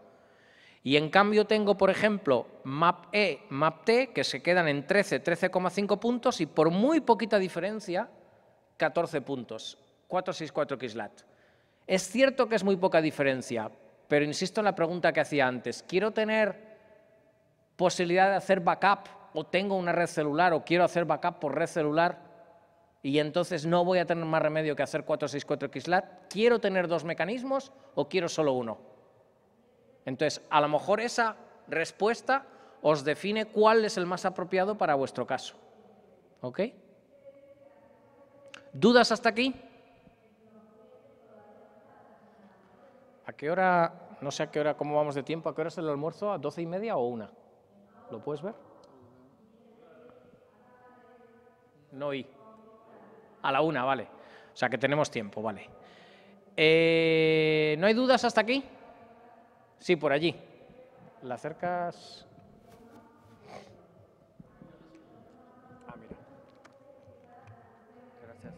Y en cambio tengo, por ejemplo, map E, map T, que se quedan en 13, 13,5 puntos y por muy poquita diferencia, 14 puntos, 464 XLAT. Es cierto que es muy poca diferencia, pero insisto en la pregunta que hacía antes. ¿Quiero tener posibilidad de hacer backup o tengo una red celular o quiero hacer backup por red celular? y entonces no voy a tener más remedio que hacer 464 XLAT. ¿Quiero tener dos mecanismos o quiero solo uno? Entonces, a lo mejor esa respuesta os define cuál es el más apropiado para vuestro caso. ¿Ok? ¿Dudas hasta aquí? ¿A qué hora, no sé a qué hora, cómo vamos de tiempo, a qué hora es el almuerzo? ¿A doce y media o una? ¿Lo puedes ver? No oí. A la una, vale. O sea que tenemos tiempo, vale. Eh, ¿No hay dudas hasta aquí? Sí, por allí. ¿La acercas? Ah, mira. Gracias.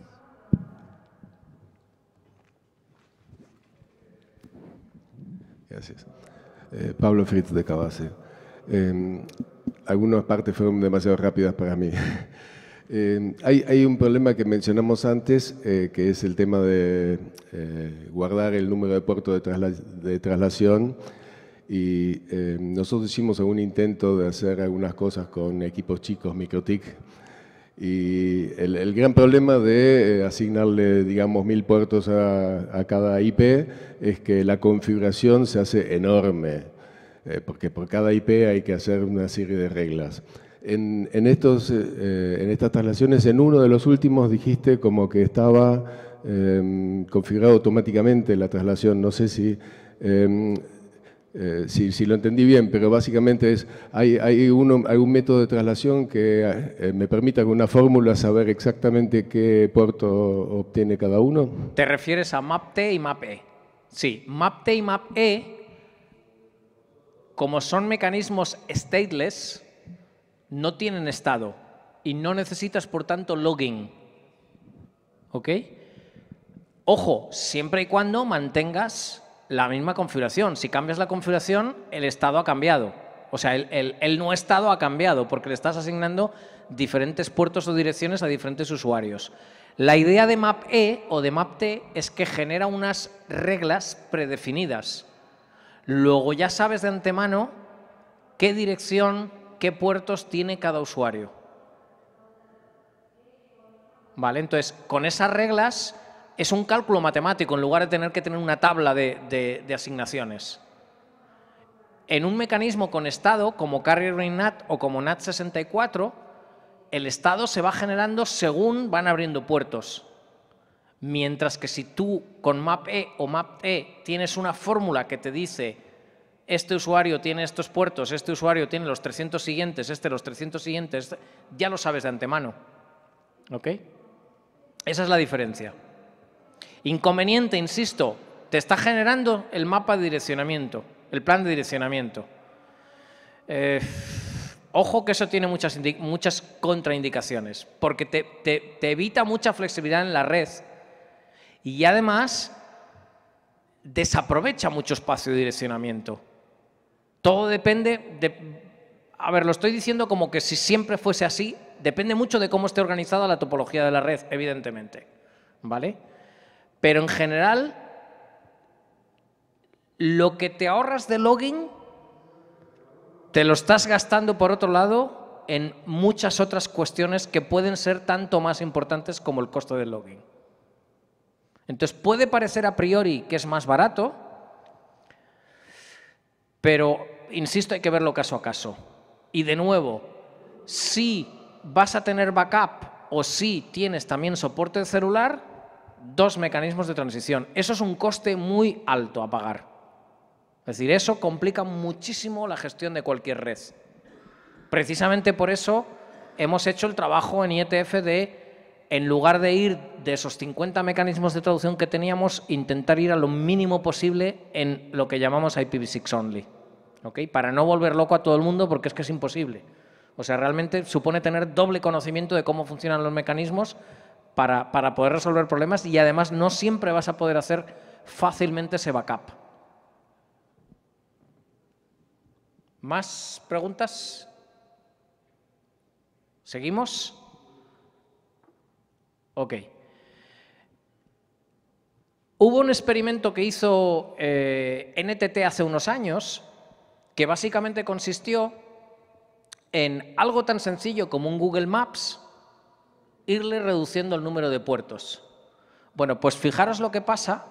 Gracias. Eh, Pablo Fritz de Cabase. Em, algunas partes fueron demasiado rápidas para mí. Em, hay, un problema que mencionamos antes, eh, que es el tema de eh, guardar el número de puertos de, traslación. Y em, nosotros hicimos algún intento de hacer algunas cosas con equipos chicos, MicroTIC. Y el, gran problema de eh, asignarle, digamos, mil puertos a, cada IP es que la configuración se hace enorme, porque por cada IP hay que hacer una serie de reglas en, estos, eh, eh, en estas traslaciones, en uno de los últimos dijiste como que estaba eh, configurado automáticamente la traslación, no sé em, eh, si, si, lo entendí bien, pero básicamente es, hay, hay, uno, un método de traslación que me permita con una fórmula saber exactamente qué puerto obtiene cada uno. ¿Te refieres a MAPT y MAPE? Sí, MAPT y MAPE, como son mecanismos stateless, no tienen estado y no necesitas, por tanto, login. ¿Ok? Ojo, siempre y cuando mantengas la misma configuración. Si cambias la configuración, el estado ha cambiado. O sea, el, el, no estado ha cambiado porque le estás asignando diferentes puertos o direcciones a diferentes usuarios. La idea de MAP-E o de MAP-T es que genera unas reglas predefinidas. Luego ya sabes de antemano qué dirección, qué puertos tiene cada usuario. ¿Vale? Entonces, con esas reglas es un cálculo matemático en lugar de tener que tener una tabla de, asignaciones. En un mecanismo con estado, como Carrier NAT o como NAT64, el estado se va generando según van abriendo puertos. Mientras que si tú con MAPE o map e tienes una fórmula que te dice este usuario tiene estos puertos, este usuario tiene los 300 siguientes, este los 300 siguientes, ya lo sabes de antemano. ¿Ok? Esa es la diferencia. Inconveniente, insisto, te está generando el mapa de direccionamiento, el plan de direccionamiento. Eh, ojo que eso tiene muchas, muchas contraindicaciones, porque te evita mucha flexibilidad en la red y además desaprovecha mucho espacio de direccionamiento. Todo depende de... A ver, lo estoy diciendo como que si siempre fuese así, depende mucho de cómo esté organizada la topología de la red, evidentemente. ¿Vale? Pero en general, lo que te ahorras de login, te lo estás gastando por otro lado en muchas otras cuestiones que pueden ser tanto más importantes como el costo del login. Entonces puede parecer a priori que es más barato, pero, insisto, hay que verlo caso a caso. Y de nuevo, si vas a tener backup o si tienes también soporte celular, dos mecanismos de transición. Eso es un coste muy alto a pagar. Es decir, eso complica muchísimo la gestión de cualquier red. Precisamente por eso hemos hecho el trabajo en IETF de en lugar de ir de esos 50 mecanismos de traducción que teníamos, intentar ir a lo mínimo posible en lo que llamamos IPv6 only, ¿ok? Para no volver loco a todo el mundo porque es que es imposible. O sea, realmente supone tener doble conocimiento de cómo funcionan los mecanismos para, para poder resolver problemas y además no siempre vas a poder hacer fácilmente ese backup. ¿Más preguntas? ¿Seguimos? Ok. Hubo un experimento que hizo eh, NTT hace unos años que básicamente consistió en algo tan sencillo como un Google Maps, irle reduciendo el número de puertos. Bueno, pues fijaros lo que pasa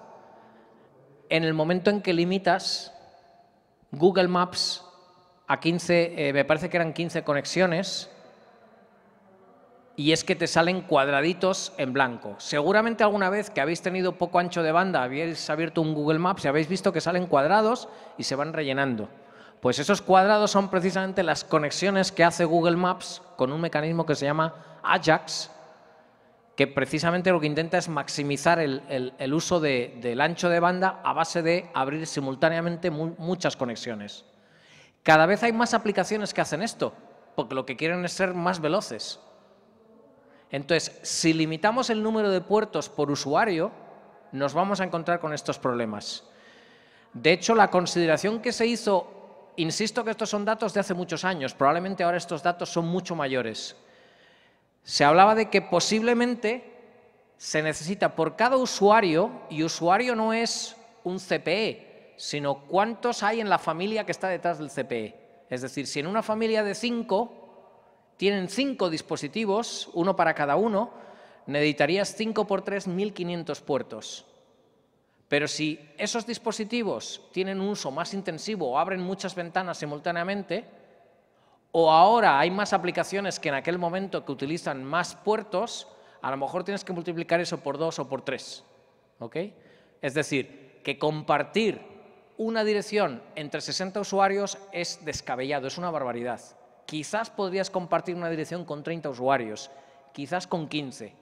en el momento en que limitas Google Maps a 15, eh, me parece que eran 15 conexiones, y es que te salen cuadraditos en blanco. Seguramente alguna vez que habéis tenido poco ancho de banda, habéis abierto un Google Maps y habéis visto que salen cuadrados y se van rellenando. Pues esos cuadrados son precisamente las conexiones que hace Google Maps con un mecanismo que se llama Ajax, que precisamente lo que intenta es maximizar el, uso del ancho de banda a base de abrir simultáneamente muchas conexiones. Cada vez hay más aplicaciones que hacen esto, porque lo que quieren es ser más veloces. Entonces, si limitamos el número de puertos por usuario, nos vamos a encontrar con estos problemas. De hecho, la consideración que se hizo, insisto que estos son datos de hace muchos años, probablemente ahora estos datos son mucho mayores. Se hablaba de que posiblemente se necesita por cada usuario, y usuario no es un CPE, sino cuántos hay en la familia que está detrás del CPE. Es decir, si en una familia de cinco tienen cinco dispositivos, uno para cada uno, necesitarías 5 por 3, 1.500 puertos. Pero si esos dispositivos tienen un uso más intensivo o abren muchas ventanas simultáneamente, o ahora hay más aplicaciones que en aquel momento que utilizan más puertos, a lo mejor tienes que multiplicar eso por dos o por tres. Es decir, que compartir una dirección entre 60 usuarios es descabellado, es una barbaridad. Quizás podrías compartir una dirección con 30 usuarios, quizás con 15,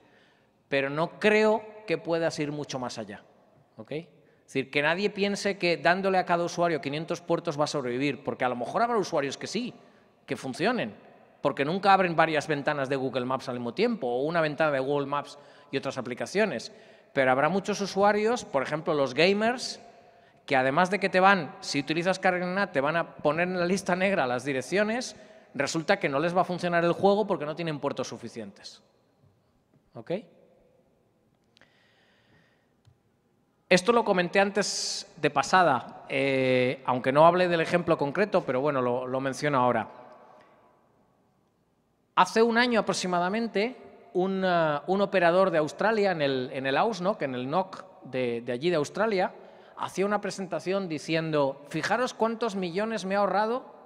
pero no creo que puedas ir mucho más allá. ¿ok? Es decir, que nadie piense que dándole a cada usuario 500 puertos va a sobrevivir, porque a lo mejor habrá usuarios que sí, que funcionen, porque nunca abren varias ventanas de Google Maps al mismo tiempo, o una ventana de Google Maps y otras aplicaciones. Pero habrá muchos usuarios, por ejemplo, los gamers, que además de que te van, si utilizas CarGNA, te van a poner en la lista negra las direcciones, resulta que no les va a funcionar el juego porque no tienen puertos suficientes. ¿Ok? Esto lo comenté antes de pasada, eh, aunque no hablé del ejemplo concreto, pero bueno, lo, menciono ahora. Hace un año aproximadamente, uh, un, operador de Australia en el, en el en el NOC de allí de Australia, hacía una presentación diciendo, fijaros cuántos millones me ha ahorrado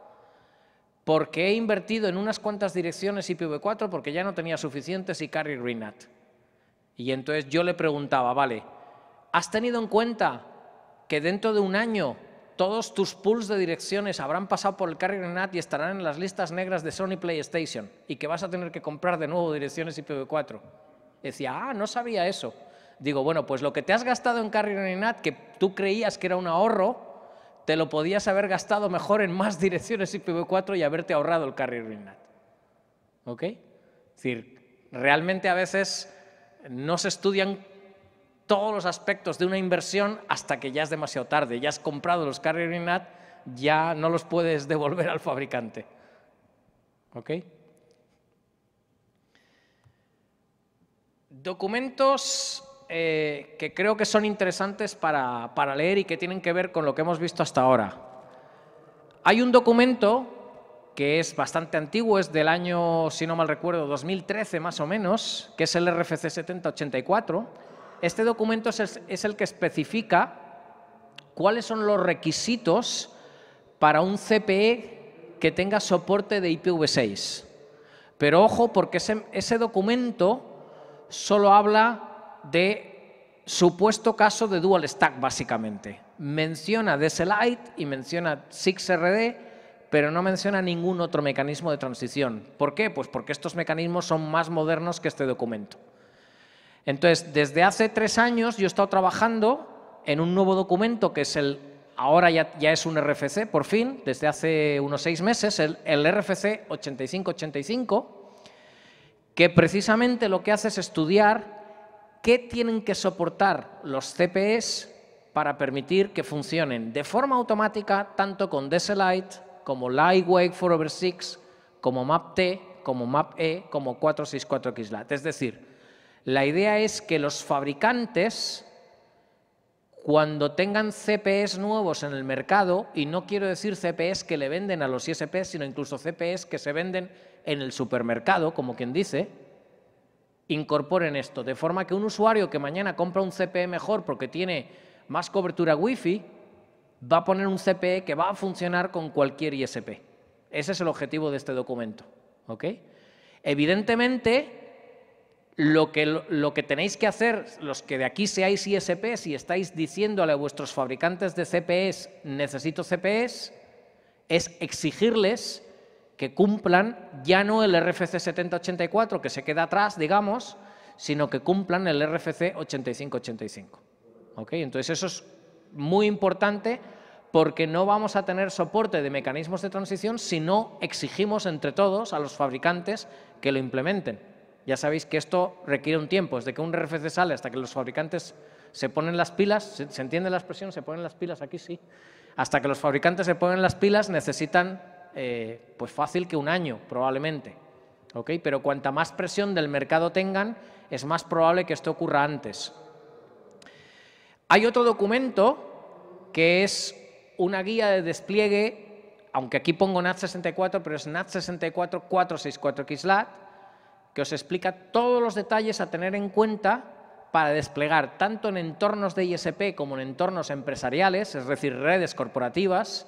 porque he invertido en unas cuantas direcciones IPv4 porque ya no tenía suficientes y carry greenat Y entonces yo le preguntaba, vale, ¿has tenido en cuenta que dentro de un año todos tus pools de direcciones habrán pasado por el carry Renat y estarán en las listas negras de Sony PlayStation y que vas a tener que comprar de nuevo direcciones IPv4? Decía, ah, no sabía eso. Digo, bueno, pues lo que te has gastado en carry Renat que tú creías que era un ahorro, te lo podías haber gastado mejor en más direcciones IPv4 y haberte ahorrado el carrier RINAT. ¿Ok? Es decir, realmente a veces no se estudian todos los aspectos de una inversión hasta que ya es demasiado tarde, ya has comprado los carrier RINAT, ya no los puedes devolver al fabricante. ¿Ok? Documentos eh, que creo que son interesantes para, leer y que tienen que ver con lo que hemos visto hasta ahora. Hay un documento que es bastante antiguo, es del año, si no mal recuerdo, 2013 más o menos, que es el RFC 7084. Este documento es el, que especifica cuáles son los requisitos para un CPE que tenga soporte de IPv6. Pero ojo, porque ese, ese documento solo habla de supuesto caso de dual stack, básicamente. Menciona DSLite y menciona SIXRD, pero no menciona ningún otro mecanismo de transición. ¿Por qué? Pues porque estos mecanismos son más modernos que este documento. Entonces, desde hace tres años yo he estado trabajando en un nuevo documento que es el, ahora ya, es un RFC, por fin, desde hace unos seis meses, el, el RFC 8585, que precisamente lo que hace es estudiar ¿Qué tienen que soportar los CPEs para permitir que funcionen de forma automática tanto con DSLight como Lightweight 4over6, como MAPT, como MAPE, como 464XLAT? Es decir, la idea es que los fabricantes, cuando tengan CPEs nuevos en el mercado, y no quiero decir CPEs que le venden a los ISPs, sino incluso CPEs que se venden en el supermercado, como quien dice, incorporen esto, de forma que un usuario que mañana compra un CPE mejor porque tiene más cobertura Wi-Fi, va a poner un CPE que va a funcionar con cualquier ISP. Ese es el objetivo de este documento. ¿ok? Evidentemente, lo que, lo que tenéis que hacer, los que de aquí seáis ISP, si estáis diciéndole a vuestros fabricantes de CPEs, necesito CPEs, es exigirles que cumplan ya no el RFC 7084, que se queda atrás, digamos, sino que cumplan el RFC 8585. ¿Ok? Entonces eso es muy importante porque no vamos a tener soporte de mecanismos de transición si no exigimos entre todos a los fabricantes que lo implementen. Ya sabéis que esto requiere un tiempo, desde que un RFC sale hasta que los fabricantes se ponen las pilas, ¿se, entiende la expresión? ¿Se ponen las pilas aquí? Sí. Hasta que los fabricantes se ponen las pilas necesitan eh, pues fácil que un año, probablemente. Pero cuanta más presión del mercado tengan, es más probable que esto ocurra antes. Hay otro documento que es una guía de despliegue, aunque aquí pongo NAT64, pero es NAT64 464XLAT, que os explica todos los detalles a tener en cuenta para desplegar tanto en entornos de ISP como en entornos empresariales, es decir, redes corporativas,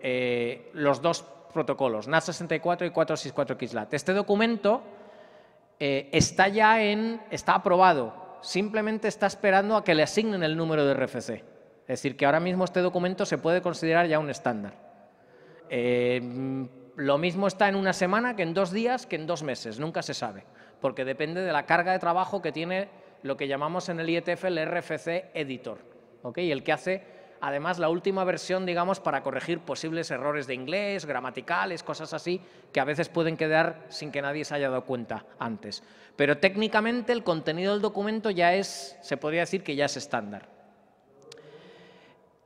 eh, los dos protocolos, NAT64 y 464XLAT. Este documento eh, está ya en, está aprobado, simplemente está esperando a que le asignen el número de RFC. Es decir, que ahora mismo este documento se puede considerar ya un estándar. Eh, lo mismo está en una semana que en dos días, que en dos meses, nunca se sabe, porque depende de la carga de trabajo que tiene lo que llamamos en el IETF el RFC editor, Y el que hace además la última versión, digamos, para corregir posibles errores de inglés, gramaticales, cosas así, que a veces pueden quedar sin que nadie se haya dado cuenta antes. Pero técnicamente el contenido del documento ya es, se podría decir que ya es estándar.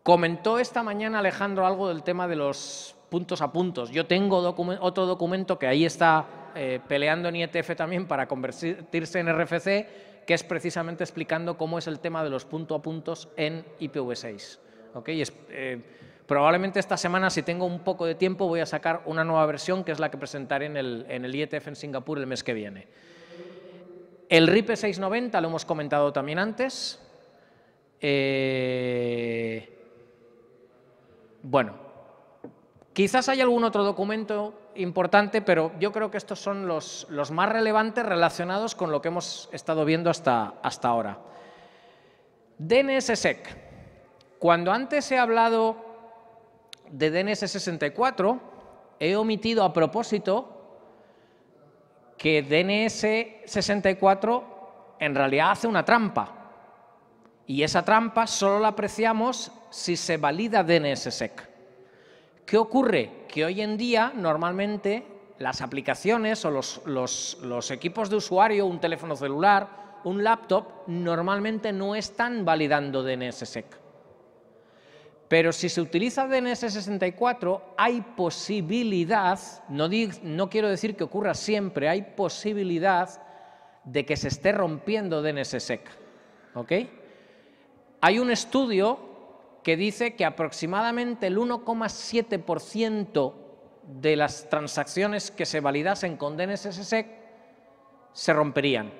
Comentó esta mañana Alejandro algo del tema de los puntos a puntos. Yo tengo otro documento que ahí está eh, peleando en IETF también para convertirse en RFC, que es precisamente explicando cómo es el tema de los punto a puntos en IPv6. Eh, probablemente esta semana, si tengo un poco de tiempo, voy a sacar una nueva versión que es la que presentaré en el, en IETF en Singapur el mes que viene. El RIPE 690 lo hemos comentado también antes. Eh, bueno, quizás hay algún otro documento importante, pero yo creo que estos son los, los más relevantes relacionados con lo que hemos estado viendo hasta, hasta ahora. DNSSEC. Cuando antes he hablado de DNS64, he omitido a propósito que DNS64 en realidad hace una trampa. Y esa trampa solo la apreciamos si se valida DNSSEC. ¿Qué ocurre? Que hoy en día normalmente las aplicaciones o los, equipos de usuario, un teléfono celular, un laptop, normalmente no están validando DNSSEC. Pero si se utiliza DNS64, hay posibilidad, no, quiero decir que ocurra siempre, hay posibilidad de que se esté rompiendo DNSSEC. ¿Ok? Hay un estudio que dice que aproximadamente el 1,7% de las transacciones que se validasen con DNSSEC se romperían.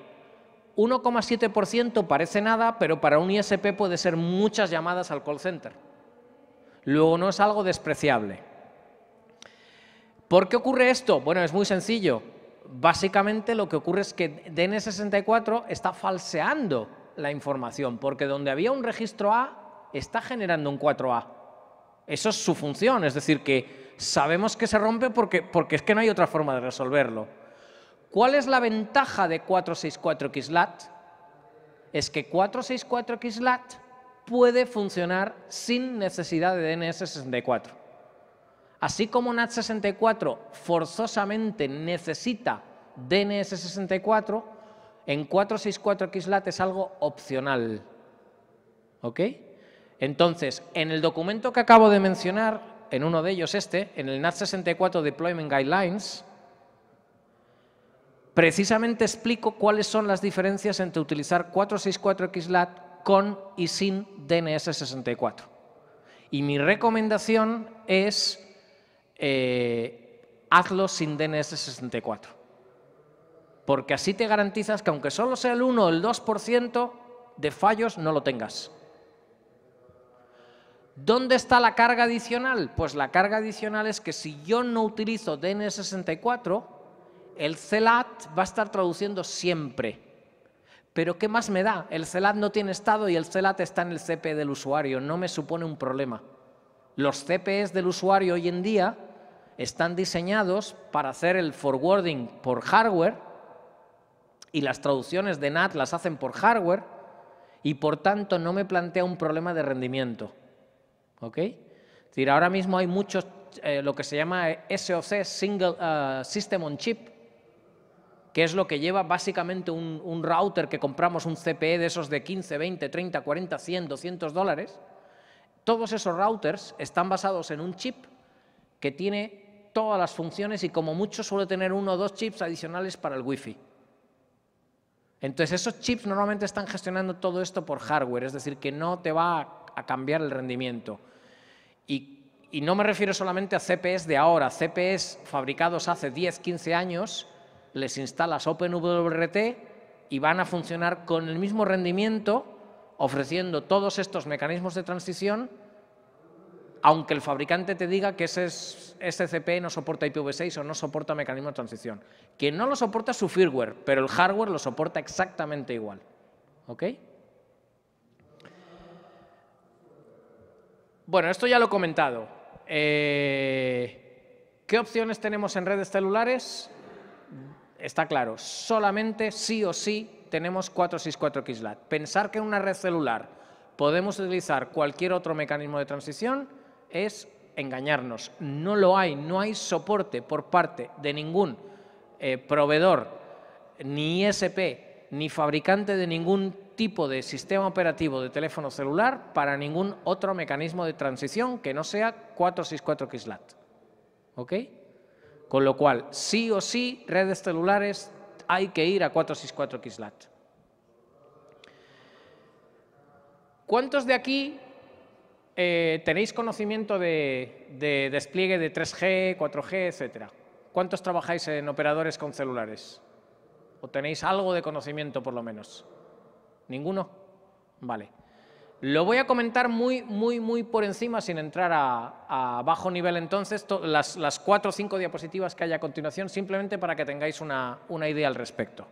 1,7% parece nada, pero para un ISP puede ser muchas llamadas al call center. Luego no es algo despreciable. ¿Por qué ocurre esto? Bueno, es muy sencillo. Básicamente lo que ocurre es que DN64 está falseando la información, porque donde había un registro A está generando un 4A. Eso es su función, es decir, que sabemos que se rompe porque, porque es que no hay otra forma de resolverlo. ¿Cuál es la ventaja de 464XLAT? Es que 464XLAT puede funcionar sin necesidad de DNS64. Así como NAT64 forzosamente necesita DNS64, en 464XLAT es algo opcional. ¿Ok? Entonces, en el documento que acabo de mencionar, en uno de ellos este, en el NAT64 Deployment Guidelines, precisamente explico cuáles son las diferencias entre utilizar 464XLAT con y sin DNS64. Y mi recomendación es eh, hazlo sin DNS64. Porque así te garantizas que aunque solo sea el 1 o el 2% de fallos, no lo tengas. ¿Dónde está la carga adicional? Pues la carga adicional es que si yo no utilizo dns 64 el CELAT va a estar traduciendo siempre pero ¿qué más me da? El CELAT no tiene estado y el CELAT está en el CP e del usuario, no me supone un problema. Los CPEs del usuario hoy en día están diseñados para hacer el forwarding por hardware y las traducciones de NAT las hacen por hardware y por tanto no me plantea un problema de rendimiento. ¿Ok? ahora mismo hay muchos, eh, lo que se llama SOC, Single eh, System on Chip, que es lo que lleva básicamente un, router que compramos, un CPE de esos de 15, 20, 30, 40, 100, 200 dólares, todos esos routers están basados en un chip que tiene todas las funciones y como mucho suele tener uno o dos chips adicionales para el Wi-Fi. Entonces esos chips normalmente están gestionando todo esto por hardware, es decir, que no te va a, cambiar el rendimiento. Y, y no me refiero solamente a CPEs de ahora, CPEs fabricados hace 10, 15 años, les instalas OpenWRT y van a funcionar con el mismo rendimiento ofreciendo todos estos mecanismos de transición, aunque el fabricante te diga que ese, SCP no soporta IPv6 o no soporta mecanismo de transición. Quien no lo soporta es su firmware, pero el hardware lo soporta exactamente igual. ¿Ok? Bueno, esto ya lo he comentado. Eh, ¿Qué opciones tenemos en redes celulares? está claro, solamente sí o sí tenemos 464 XLAT. Pensar que en una red celular podemos utilizar cualquier otro mecanismo de transición es engañarnos. No lo hay, no hay soporte por parte de ningún eh, proveedor, ni ISP, ni fabricante de ningún tipo de sistema operativo de teléfono celular para ningún otro mecanismo de transición que no sea 464 XLAT. ¿Ok? Con lo cual, sí o sí, redes celulares hay que ir a 464 XLAT. ¿Cuántos de aquí eh, tenéis conocimiento de, de, despliegue de 3G, 4G, etcétera? ¿Cuántos trabajáis en operadores con celulares? ¿O tenéis algo de conocimiento por lo menos? ¿Ninguno? Vale. Lo voy a comentar muy, muy, muy por encima, sin entrar a, bajo nivel entonces, las, cuatro o cinco diapositivas que hay a continuación, simplemente para que tengáis una, idea al respecto.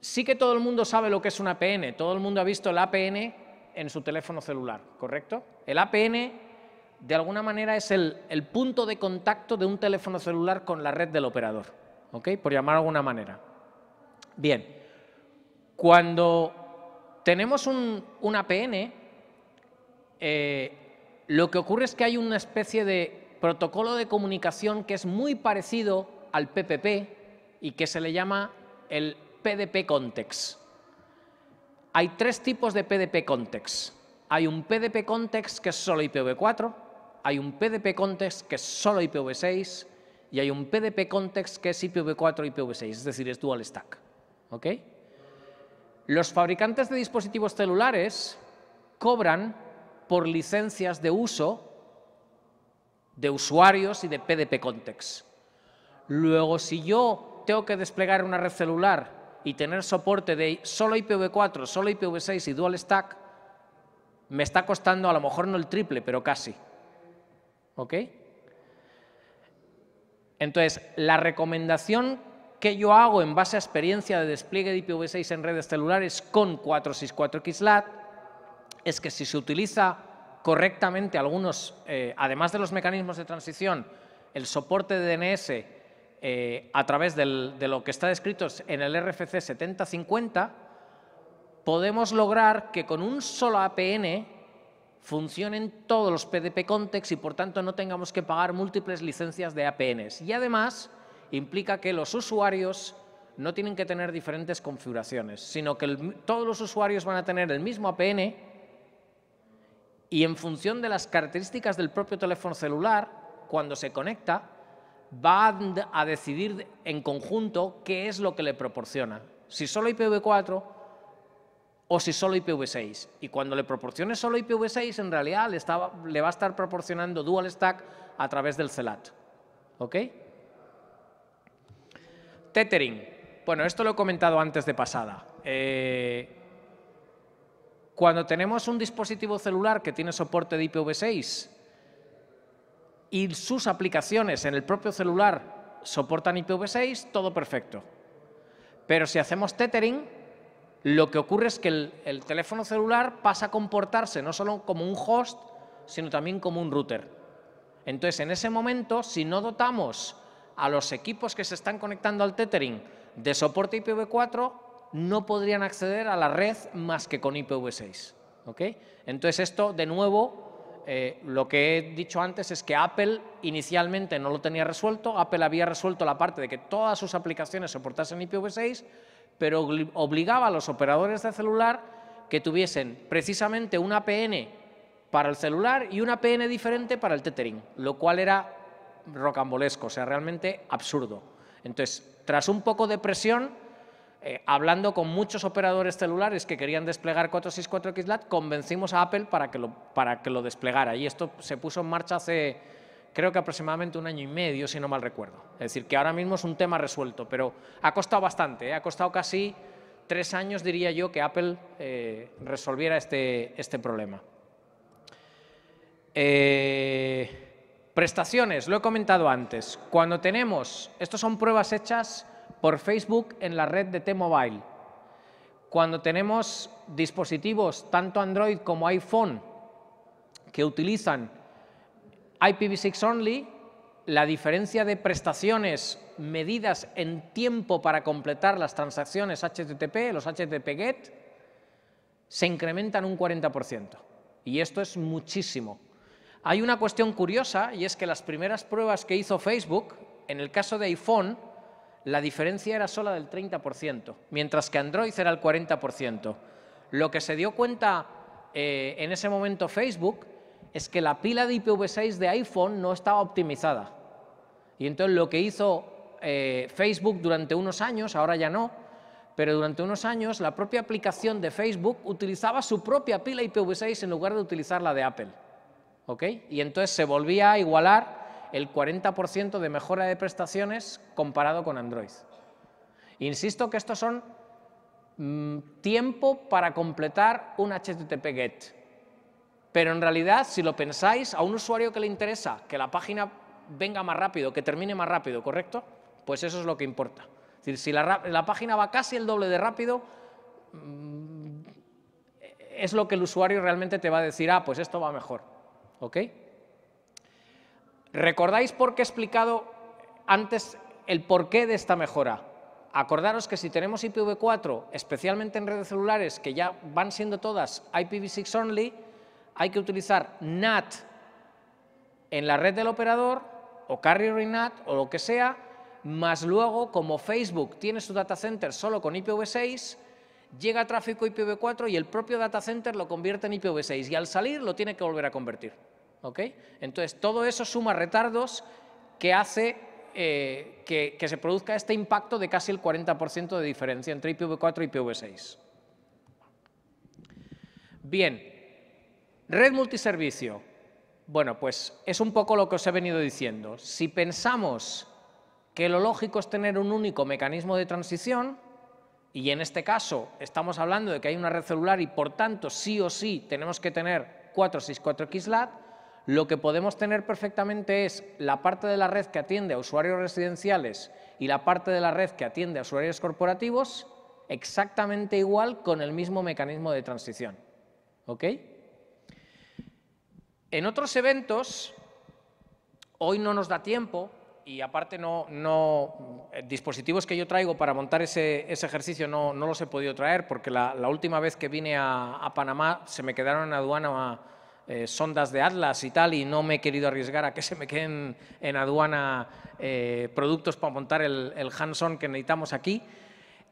Sí que todo el mundo sabe lo que es una APN, todo el mundo ha visto el APN en su teléfono celular, ¿correcto? El APN, de alguna manera, es el, el punto de contacto de un teléfono celular con la red del operador, ¿ok? Por llamar de alguna manera. Bien, cuando tenemos un, una eh, lo que ocurre es que hay una especie de protocolo de comunicación que es muy parecido al PPP y que se le llama el PDP Context. Hay tres tipos de PDP Context. Hay un PDP Context que es solo IPv4, hay un PDP Context que es solo IPv6 y hay un PDP Context que es IPv4 y IPv6, es decir, es dual stack. ¿Okay? Los fabricantes de dispositivos celulares cobran por licencias de uso de usuarios y de PDP context. Luego, si yo tengo que desplegar una red celular y tener soporte de solo IPv4, solo IPv6 y dual stack, me está costando a lo mejor no el triple, pero casi. ¿Ok? Entonces, la recomendación que yo hago en base a experiencia de despliegue de IPv6 en redes celulares con 464XLAT es que si se utiliza correctamente algunos, eh, además de los mecanismos de transición, el soporte de DNS eh, a través de lo que está descrito en el RFC 7050, podemos lograr que con un solo APN funcionen todos los PDP context y por tanto no tengamos que pagar múltiples licencias de APNs. Y además implica que los usuarios no tienen que tener diferentes configuraciones, sino que todos los usuarios van a tener el mismo APN y en función de las características del propio teléfono celular, cuando se conecta, va a decidir en conjunto qué es lo que le proporciona, si solo IPv4 o si solo IPv6. Y cuando le proporcione solo IPv6, en realidad le, le va a estar proporcionando dual stack a través del CELAT. ¿ok? Tethering. Bueno, esto lo he comentado antes de pasada. Eh, cuando tenemos un dispositivo celular que tiene soporte de IPv6 y sus aplicaciones en el propio celular soportan IPv6, todo perfecto. Pero si hacemos tethering, lo que ocurre es que el, el teléfono celular pasa a comportarse no solo como un host, sino también como un router. Entonces, en ese momento, si no dotamos a los equipos que se están conectando al tethering de soporte IPv4 no podrían acceder a la red más que con IPv6. Entonces esto, de nuevo, eh, lo que he dicho antes es que Apple inicialmente no lo tenía resuelto, Apple había resuelto la parte de que todas sus aplicaciones soportasen IPv6, pero obligaba a los operadores de celular que tuviesen precisamente una APN para el celular y una APN diferente para el tethering, lo cual era rocambolesco, o sea, realmente absurdo. Entonces, tras un poco de presión, eh, hablando con muchos operadores celulares que querían desplegar 464 XLAT, convencimos a Apple para que, lo, para que lo desplegara. Y esto se puso en marcha hace, creo que aproximadamente un año y medio, si no mal recuerdo. Es decir, que ahora mismo es un tema resuelto, pero ha costado bastante, ¿eh? ha costado casi tres años, diría yo, que Apple eh, resolviera este, este problema. Eh, Prestaciones, lo he comentado antes. Cuando tenemos, estas son pruebas hechas por Facebook en la red de T-Mobile. Cuando tenemos dispositivos, tanto Android como iPhone, que utilizan IPv6 only, la diferencia de prestaciones medidas en tiempo para completar las transacciones HTTP, los HTTP GET, se incrementan un 40%. Y esto es muchísimo. Hay una cuestión curiosa y es que las primeras pruebas que hizo Facebook, en el caso de iPhone, la diferencia era sola del 30%, mientras que Android era el 40%. Lo que se dio cuenta eh, en ese momento Facebook es que la pila de IPv6 de iPhone no estaba optimizada. Y entonces lo que hizo eh, Facebook durante unos años, ahora ya no, pero durante unos años la propia aplicación de Facebook utilizaba su propia pila IPv6 en lugar de utilizar la de Apple. Y entonces se volvía a igualar el 40% de mejora de prestaciones comparado con Android. Insisto que estos son mm, tiempo para completar un HTTP GET. Pero en realidad, si lo pensáis, a un usuario que le interesa que la página venga más rápido, que termine más rápido, ¿correcto? Pues eso es lo que importa. Es decir, si la, página va casi el doble de rápido, mm, es lo que el usuario realmente te va a decir, ah, pues esto va mejor. ¿Ok? ¿Recordáis por qué he explicado antes el porqué de esta mejora? Acordaros que si tenemos IPv4, especialmente en redes celulares, que ya van siendo todas IPv6 only, hay que utilizar NAT en la red del operador, o Carrier NAT, o lo que sea, más luego, como Facebook tiene su data center solo con IPv6, llega tráfico IPv4 y el propio data center lo convierte en IPv6 y al salir lo tiene que volver a convertir. ¿ok? Entonces, todo eso suma retardos que hace eh, que, que, se produzca este impacto de casi el 40% de diferencia entre IPv4 y IPv6. Bien, red multiservicio. Bueno, pues es un poco lo que os he venido diciendo. Si pensamos que lo lógico es tener un único mecanismo de transición, y en este caso estamos hablando de que hay una red celular y por tanto sí o sí tenemos que tener 464 XLAT, lo que podemos tener perfectamente es la parte de la red que atiende a usuarios residenciales y la parte de la red que atiende a usuarios corporativos exactamente igual con el mismo mecanismo de transición. ¿OK? En otros eventos, hoy no nos da tiempo, y aparte no, no, eh, dispositivos que yo traigo para montar ese, ejercicio no, no, los he podido traer porque la, última vez que vine a, Panamá se me quedaron en aduana eh, sondas de Atlas y tal y no me he querido arriesgar a que se me queden en aduana eh, productos para montar el, el Hanson que necesitamos aquí.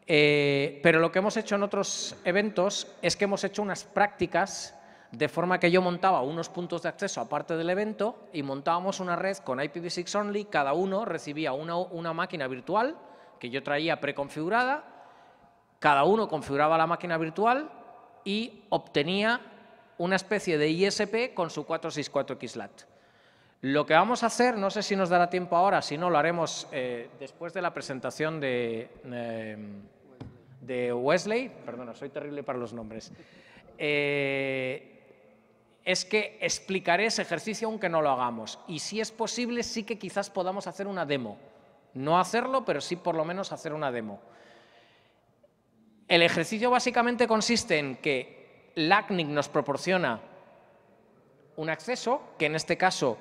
pero lo que hemos hecho en otros eventos es que hemos hecho unas prácticas de forma que yo montaba unos puntos de acceso aparte del evento y montábamos una red con IPv6 only, cada uno recibía una, máquina virtual que yo traía preconfigurada, cada uno configuraba la máquina virtual y obtenía una especie de ISP con su 464 XLAT. Lo que vamos a hacer, no sé si nos dará tiempo ahora, si no lo haremos eh, después de la presentación de, eh, de Wesley, perdona, soy terrible para los nombres, eh, es que explicaré ese ejercicio aunque no lo hagamos. Y si es posible, sí que quizás podamos hacer una demo. No hacerlo, pero sí por lo menos hacer una demo. El ejercicio básicamente consiste en que LACNIC nos proporciona un acceso, que en este caso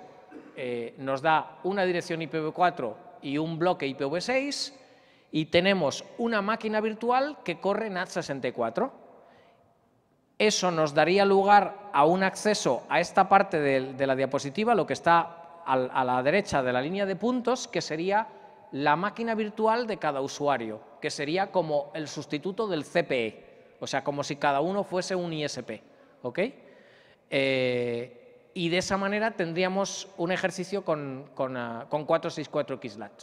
eh, nos da una dirección IPv4 y un bloque IPv6, y tenemos una máquina virtual que corre en NAT64. Eso nos daría lugar a un acceso a esta parte de, la diapositiva, lo que está a, la derecha de la línea de puntos, que sería la máquina virtual de cada usuario, que sería como el sustituto del CPE, o sea, como si cada uno fuese un ISP. Eh, y de esa manera tendríamos un ejercicio con, con 464 ah, XLAT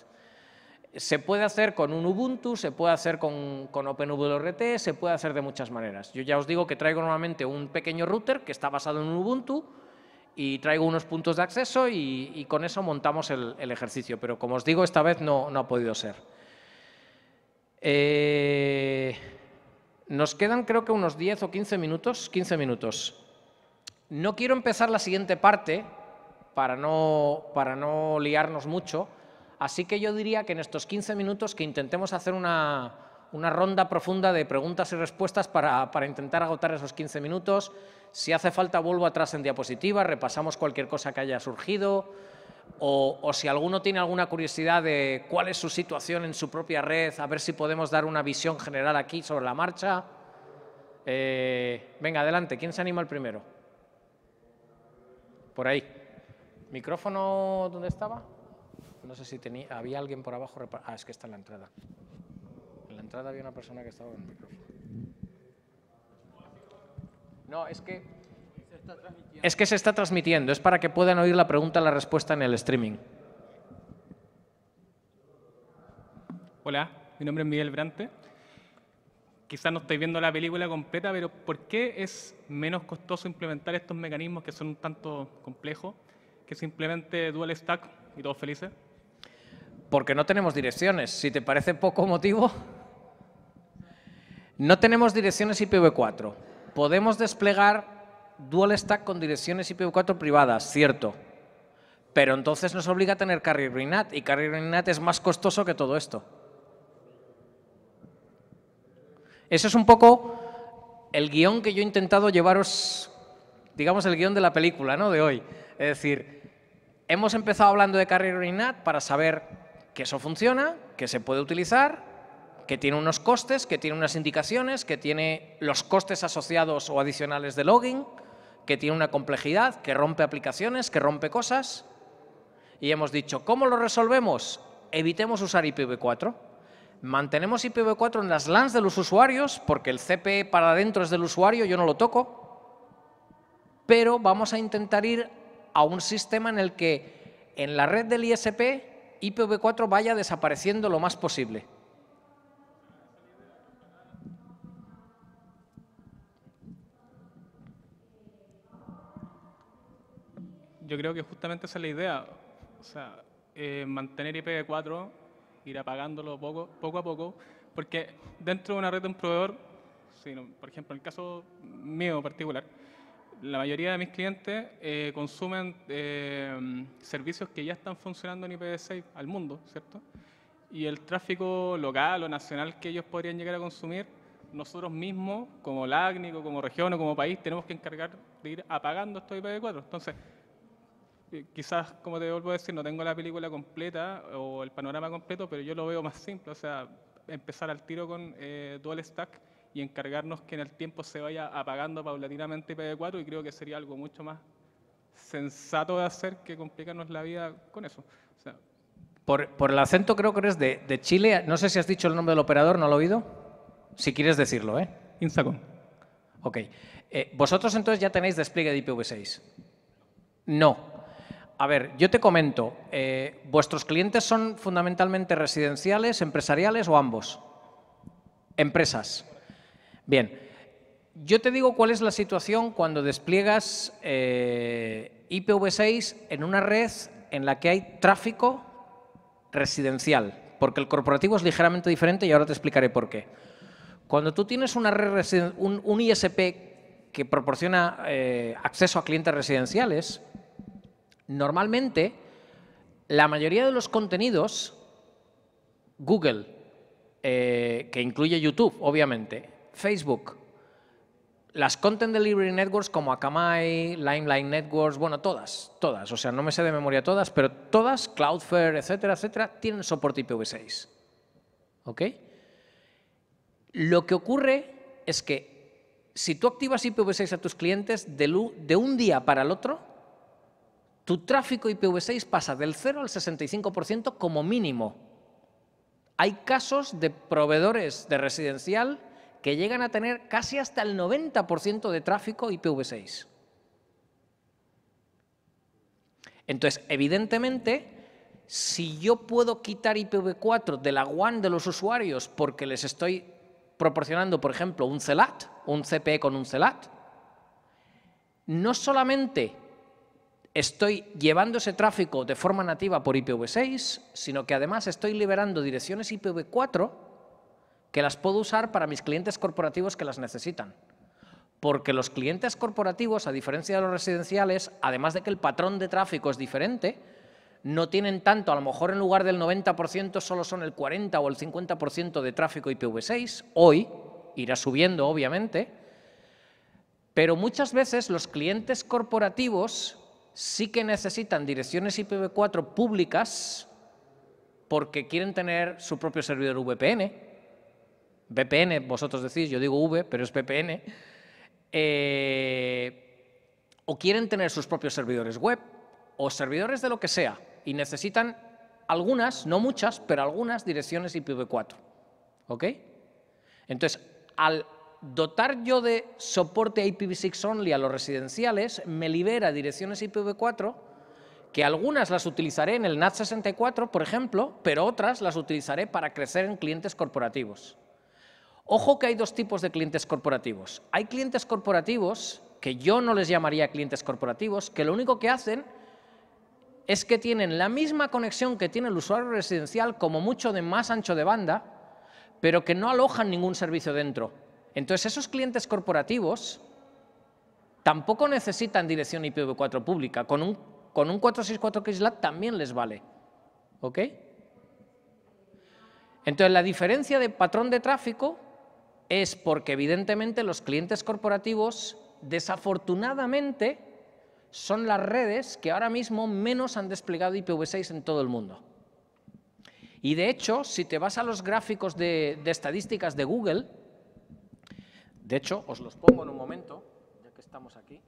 se puede hacer con un Ubuntu, se puede hacer con, con, OpenWRT, se puede hacer de muchas maneras. Yo ya os digo que traigo normalmente un pequeño router que está basado en un Ubuntu y traigo unos puntos de acceso y, con eso montamos el, ejercicio. Pero como os digo, esta vez no, ha podido ser. Eh, nos quedan creo que unos 10 o 15 minutos. 15 minutos. No quiero empezar la siguiente parte para no liarnos mucho, Así que yo diría que en estos 15 minutos que intentemos hacer una, ronda profunda de preguntas y respuestas para, intentar agotar esos 15 minutos. Si hace falta, vuelvo atrás en diapositiva, repasamos cualquier cosa que haya surgido. O, si alguno tiene alguna curiosidad de cuál es su situación en su propia red, a ver si podemos dar una visión general aquí sobre la marcha. Eh, venga, adelante, ¿quién se anima el primero? Por ahí. ¿Micrófono dónde estaba? No sé si tenía, había alguien por abajo. Ah, es que está en la entrada. En la entrada había una persona que estaba con el micrófono. No, es que, es que se está transmitiendo. Es para que puedan oír la pregunta y la respuesta en el streaming. Hola, mi nombre es Miguel Brante. Quizás no estoy viendo la película completa, pero ¿por qué es menos costoso implementar estos mecanismos que son un tanto complejos que simplemente dual stack y todos felices? porque no tenemos direcciones. Si te parece poco motivo, no tenemos direcciones IPv4. Podemos desplegar dual stack con direcciones IPv4 privadas, cierto, pero entonces nos obliga a tener Carrier RINAT y Carrier RINAT es más costoso que todo esto. Eso es un poco el guión que yo he intentado llevaros, digamos, el guión de la película ¿no? de hoy. Es decir, hemos empezado hablando de Carrier RINAT para saber que eso funciona, que se puede utilizar, que tiene unos costes, que tiene unas indicaciones, que tiene los costes asociados o adicionales de login, que tiene una complejidad, que rompe aplicaciones, que rompe cosas. Y hemos dicho, ¿cómo lo resolvemos? Evitemos usar IPv4. Mantenemos IPv4 en las LANs de los usuarios, porque el CPE para adentro es del usuario, yo no lo toco. Pero vamos a intentar ir a un sistema en el que en la red del ISP IPv4 vaya desapareciendo lo más posible. Yo creo que justamente esa es la idea, o sea, eh, mantener IPv4, ir apagándolo poco, a poco, porque dentro de una red de un proveedor, por ejemplo, en el caso mío particular, la mayoría de mis clientes eh, consumen eh, servicios que ya están funcionando en IPv6 al mundo, ¿cierto? Y el tráfico local o nacional que ellos podrían llegar a consumir, nosotros mismos, como LACNIC, como región o como país, tenemos que encargar de ir apagando estos IPv4. Entonces, eh, quizás, como te vuelvo a decir, no tengo la película completa o el panorama completo, pero yo lo veo más simple, o sea, empezar al tiro con dual stack y encargarnos que en el tiempo se vaya apagando paulatinamente ipv 4 y creo que sería algo mucho más sensato de hacer que complicarnos la vida con eso. por, por, el acento creo que eres de, Chile. No sé si has dicho el nombre del operador, ¿no lo he oído? Si quieres decirlo, ¿eh? Instacom. Ok. Eh, ¿Vosotros entonces ya tenéis despliegue de IPv6? No. A ver, yo te comento. Eh, ¿Vuestros clientes son fundamentalmente residenciales, empresariales o ambos? Empresas. Bien, yo te digo cuál es la situación cuando despliegas eh, IPv6 en una red en la que hay tráfico residencial, porque el corporativo es ligeramente diferente y ahora te explicaré por qué. Cuando tú tienes una red un, ISP que proporciona eh, acceso a clientes residenciales, normalmente la mayoría de los contenidos, Google, eh, que incluye YouTube, obviamente, Facebook, las Content Delivery Networks como Akamai, Limelight Networks, bueno, todas, todas, o sea, no me sé de memoria todas, pero todas, Cloudflare, etcétera, etcétera, tienen soporte IPv6. ¿Ok? Lo que ocurre es que si tú activas IPv6 a tus clientes, de, un día para el otro, tu tráfico IPv6 pasa del 0 al 65% como mínimo. Hay casos de proveedores de residencial que llegan a tener casi hasta el 90% de tráfico IPv6. Entonces, evidentemente, si yo puedo quitar IPv4 de la WAN de los usuarios porque les estoy proporcionando, por ejemplo, un CELAT, un CPE con un CELAT, no solamente estoy llevando ese tráfico de forma nativa por IPv6, sino que además estoy liberando direcciones IPv4 que las puedo usar para mis clientes corporativos que las necesitan. Porque los clientes corporativos, a diferencia de los residenciales, además de que el patrón de tráfico es diferente, no tienen tanto, a lo mejor en lugar del 90% solo son el 40 o el 50% de tráfico IPv6, hoy irá subiendo obviamente, pero muchas veces los clientes corporativos sí que necesitan direcciones IPv4 públicas porque quieren tener su propio servidor VPN, VPN, vosotros decís, yo digo V, pero es VPN, eh, o quieren tener sus propios servidores web o servidores de lo que sea y necesitan algunas, no muchas, pero algunas direcciones IPv4. ¿Ok? Entonces, al dotar yo de soporte IPv6 only a los residenciales, me libera direcciones IPv4 que algunas las utilizaré en el NAT64, por ejemplo, pero otras las utilizaré para crecer en clientes corporativos. Ojo que hay dos tipos de clientes corporativos. Hay clientes corporativos, que yo no les llamaría clientes corporativos, que lo único que hacen es que tienen la misma conexión que tiene el usuario residencial, como mucho de más ancho de banda, pero que no alojan ningún servicio dentro. Entonces, esos clientes corporativos tampoco necesitan dirección IPv4 pública. Con un, con un 464 XLAT también les vale. ¿Ok? Entonces, la diferencia de patrón de tráfico es porque evidentemente los clientes corporativos, desafortunadamente, son las redes que ahora mismo menos han desplegado IPv6 en todo el mundo. Y de hecho, si te vas a los gráficos de, de estadísticas de Google, de hecho, os los pongo en un momento, ya que estamos aquí.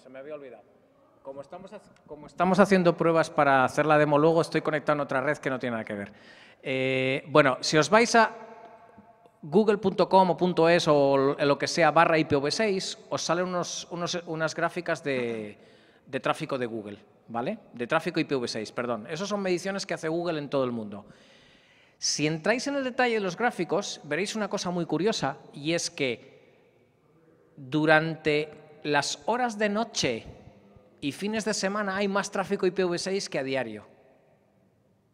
se me había olvidado. Como estamos, haciendo pruebas para hacer la demo luego, estoy conectando otra red que no tiene nada que ver. Eh, bueno, si os vais a google.com o .es o lo que sea barra IPv6, os salen unos, unas gráficas de, de tráfico de Google, ¿vale? De tráfico IPv6, perdón. Esas son mediciones que hace Google en todo el mundo. Si entráis en el detalle de los gráficos, veréis una cosa muy curiosa y es que durante las horas de noche y fines de semana hay más tráfico IPv6 que a diario.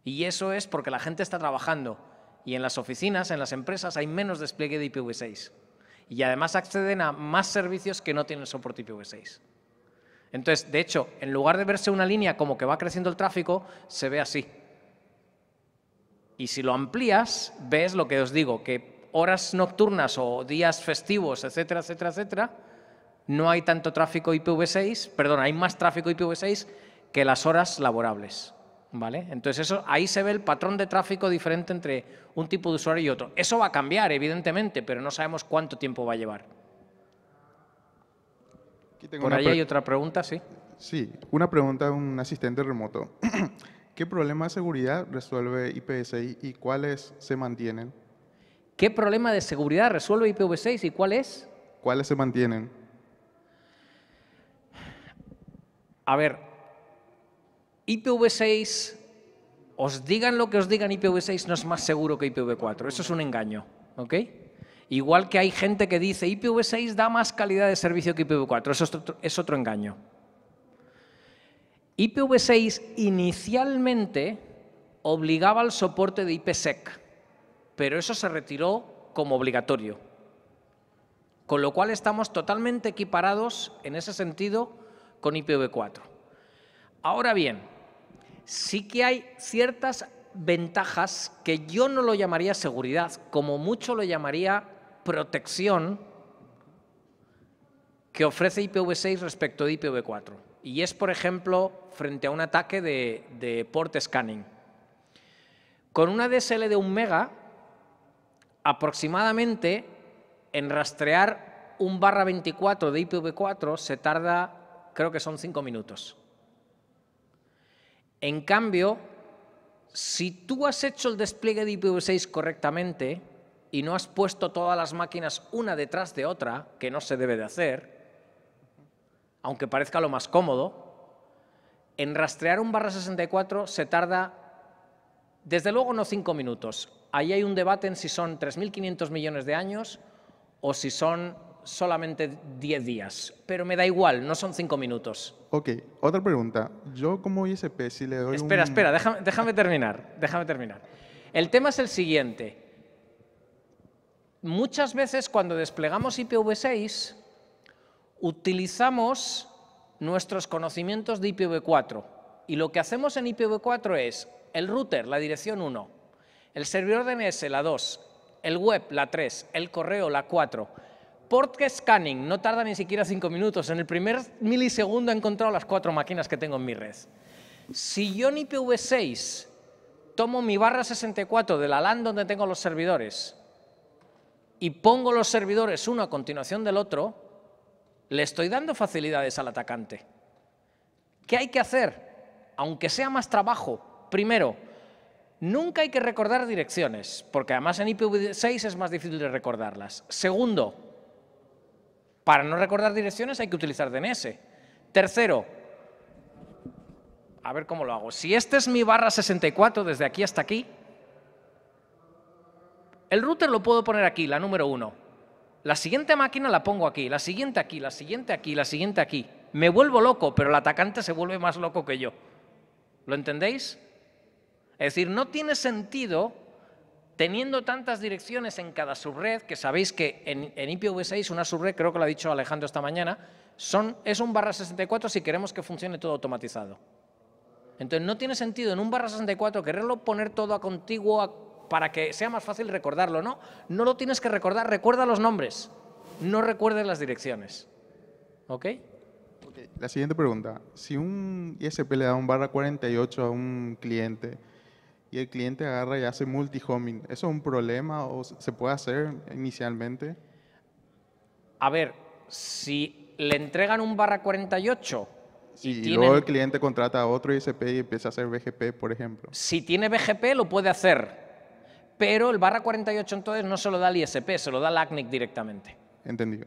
Y eso es porque la gente está trabajando y en las oficinas, en las empresas, hay menos despliegue de IPv6. Y además acceden a más servicios que no tienen soporte IPv6. Entonces, de hecho, en lugar de verse una línea como que va creciendo el tráfico, se ve así. Y si lo amplías, ves lo que os digo, que horas nocturnas o días festivos, etcétera, etcétera, etcétera, no hay tanto tráfico IPv6, perdón, hay más tráfico IPv6 que las horas laborables. ¿Vale? Entonces eso, ahí se ve el patrón de tráfico diferente entre un tipo de usuario y otro. Eso va a cambiar, evidentemente, pero no sabemos cuánto tiempo va a llevar. Por ahí hay otra pregunta, ¿sí? Sí, una pregunta de un asistente remoto. ¿Qué problema de seguridad resuelve IPv6 y cuáles se mantienen? ¿Qué problema de seguridad resuelve IPv6 y cuáles? ¿Cuáles se mantienen? A ver, IPv6, os digan lo que os digan, IPv6 no es más seguro que IPv4. Eso es un engaño, ¿ok? Igual que hay gente que dice IPv6 da más calidad de servicio que IPv4. Eso es otro, es otro engaño. IPv6 inicialmente obligaba al soporte de IPsec, pero eso se retiró como obligatorio. Con lo cual estamos totalmente equiparados en ese sentido con IPv4. Ahora bien, sí que hay ciertas ventajas que yo no lo llamaría seguridad, como mucho lo llamaría protección que ofrece IPv6 respecto de IPv4. Y es, por ejemplo, frente a un ataque de, de port scanning. Con una DSL de un mega, aproximadamente en rastrear un barra 24 de IPv4 se tarda creo que son cinco minutos. En cambio, si tú has hecho el despliegue de IPv6 correctamente y no has puesto todas las máquinas una detrás de otra, que no se debe de hacer, aunque parezca lo más cómodo, en rastrear un barra 64 se tarda, desde luego no cinco minutos. Ahí hay un debate en si son 3.500 millones de años o si son solamente 10 días, pero me da igual, no son 5 minutos. Ok, otra pregunta. Yo como ISP, si le doy... Espera, espera, déjame, déjame terminar, déjame terminar. El tema es el siguiente. Muchas veces cuando desplegamos IPv6, utilizamos nuestros conocimientos de IPv4. Y lo que hacemos en IPv4 es el router, la dirección 1, el servidor DNS, la 2, el web, la 3, el correo, la 4 Port scanning, no tarda ni siquiera cinco minutos. En el primer milisegundo he encontrado las cuatro máquinas que tengo en mi red. Si yo en IPv6 tomo mi barra 64 de la LAN donde tengo los servidores y pongo los servidores uno a continuación del otro, le estoy dando facilidades al atacante. ¿Qué hay que hacer? Aunque sea más trabajo, primero, nunca hay que recordar direcciones, porque además en IPv6 es más difícil de recordarlas. Segundo, para no recordar direcciones hay que utilizar DNS. Tercero, a ver cómo lo hago. Si este es mi barra 64 desde aquí hasta aquí, el router lo puedo poner aquí, la número uno. La siguiente máquina la pongo aquí, la siguiente aquí, la siguiente aquí, la siguiente aquí. Me vuelvo loco, pero el atacante se vuelve más loco que yo. ¿Lo entendéis? Es decir, no tiene sentido teniendo tantas direcciones en cada subred, que sabéis que en, IPv6 una subred, creo que lo ha dicho Alejandro esta mañana, son, es un barra 64 si queremos que funcione todo automatizado. Entonces no tiene sentido en un barra 64 quererlo poner todo a contiguo para que sea más fácil recordarlo, ¿no? No lo tienes que recordar, recuerda los nombres, no recuerdes las direcciones. ¿Ok? La siguiente pregunta, si un ISP le da un barra 48 a un cliente, y el cliente agarra y hace multi-homing. ¿Eso es un problema o se puede hacer inicialmente? A ver, si le entregan un barra 48 y, y luego el cliente contrata a otro ISP y empieza a hacer BGP, por ejemplo. Si tiene BGP, lo puede hacer. Pero el barra 48 entonces no se lo da al ISP, se lo da al ACNIC directamente. Entendido.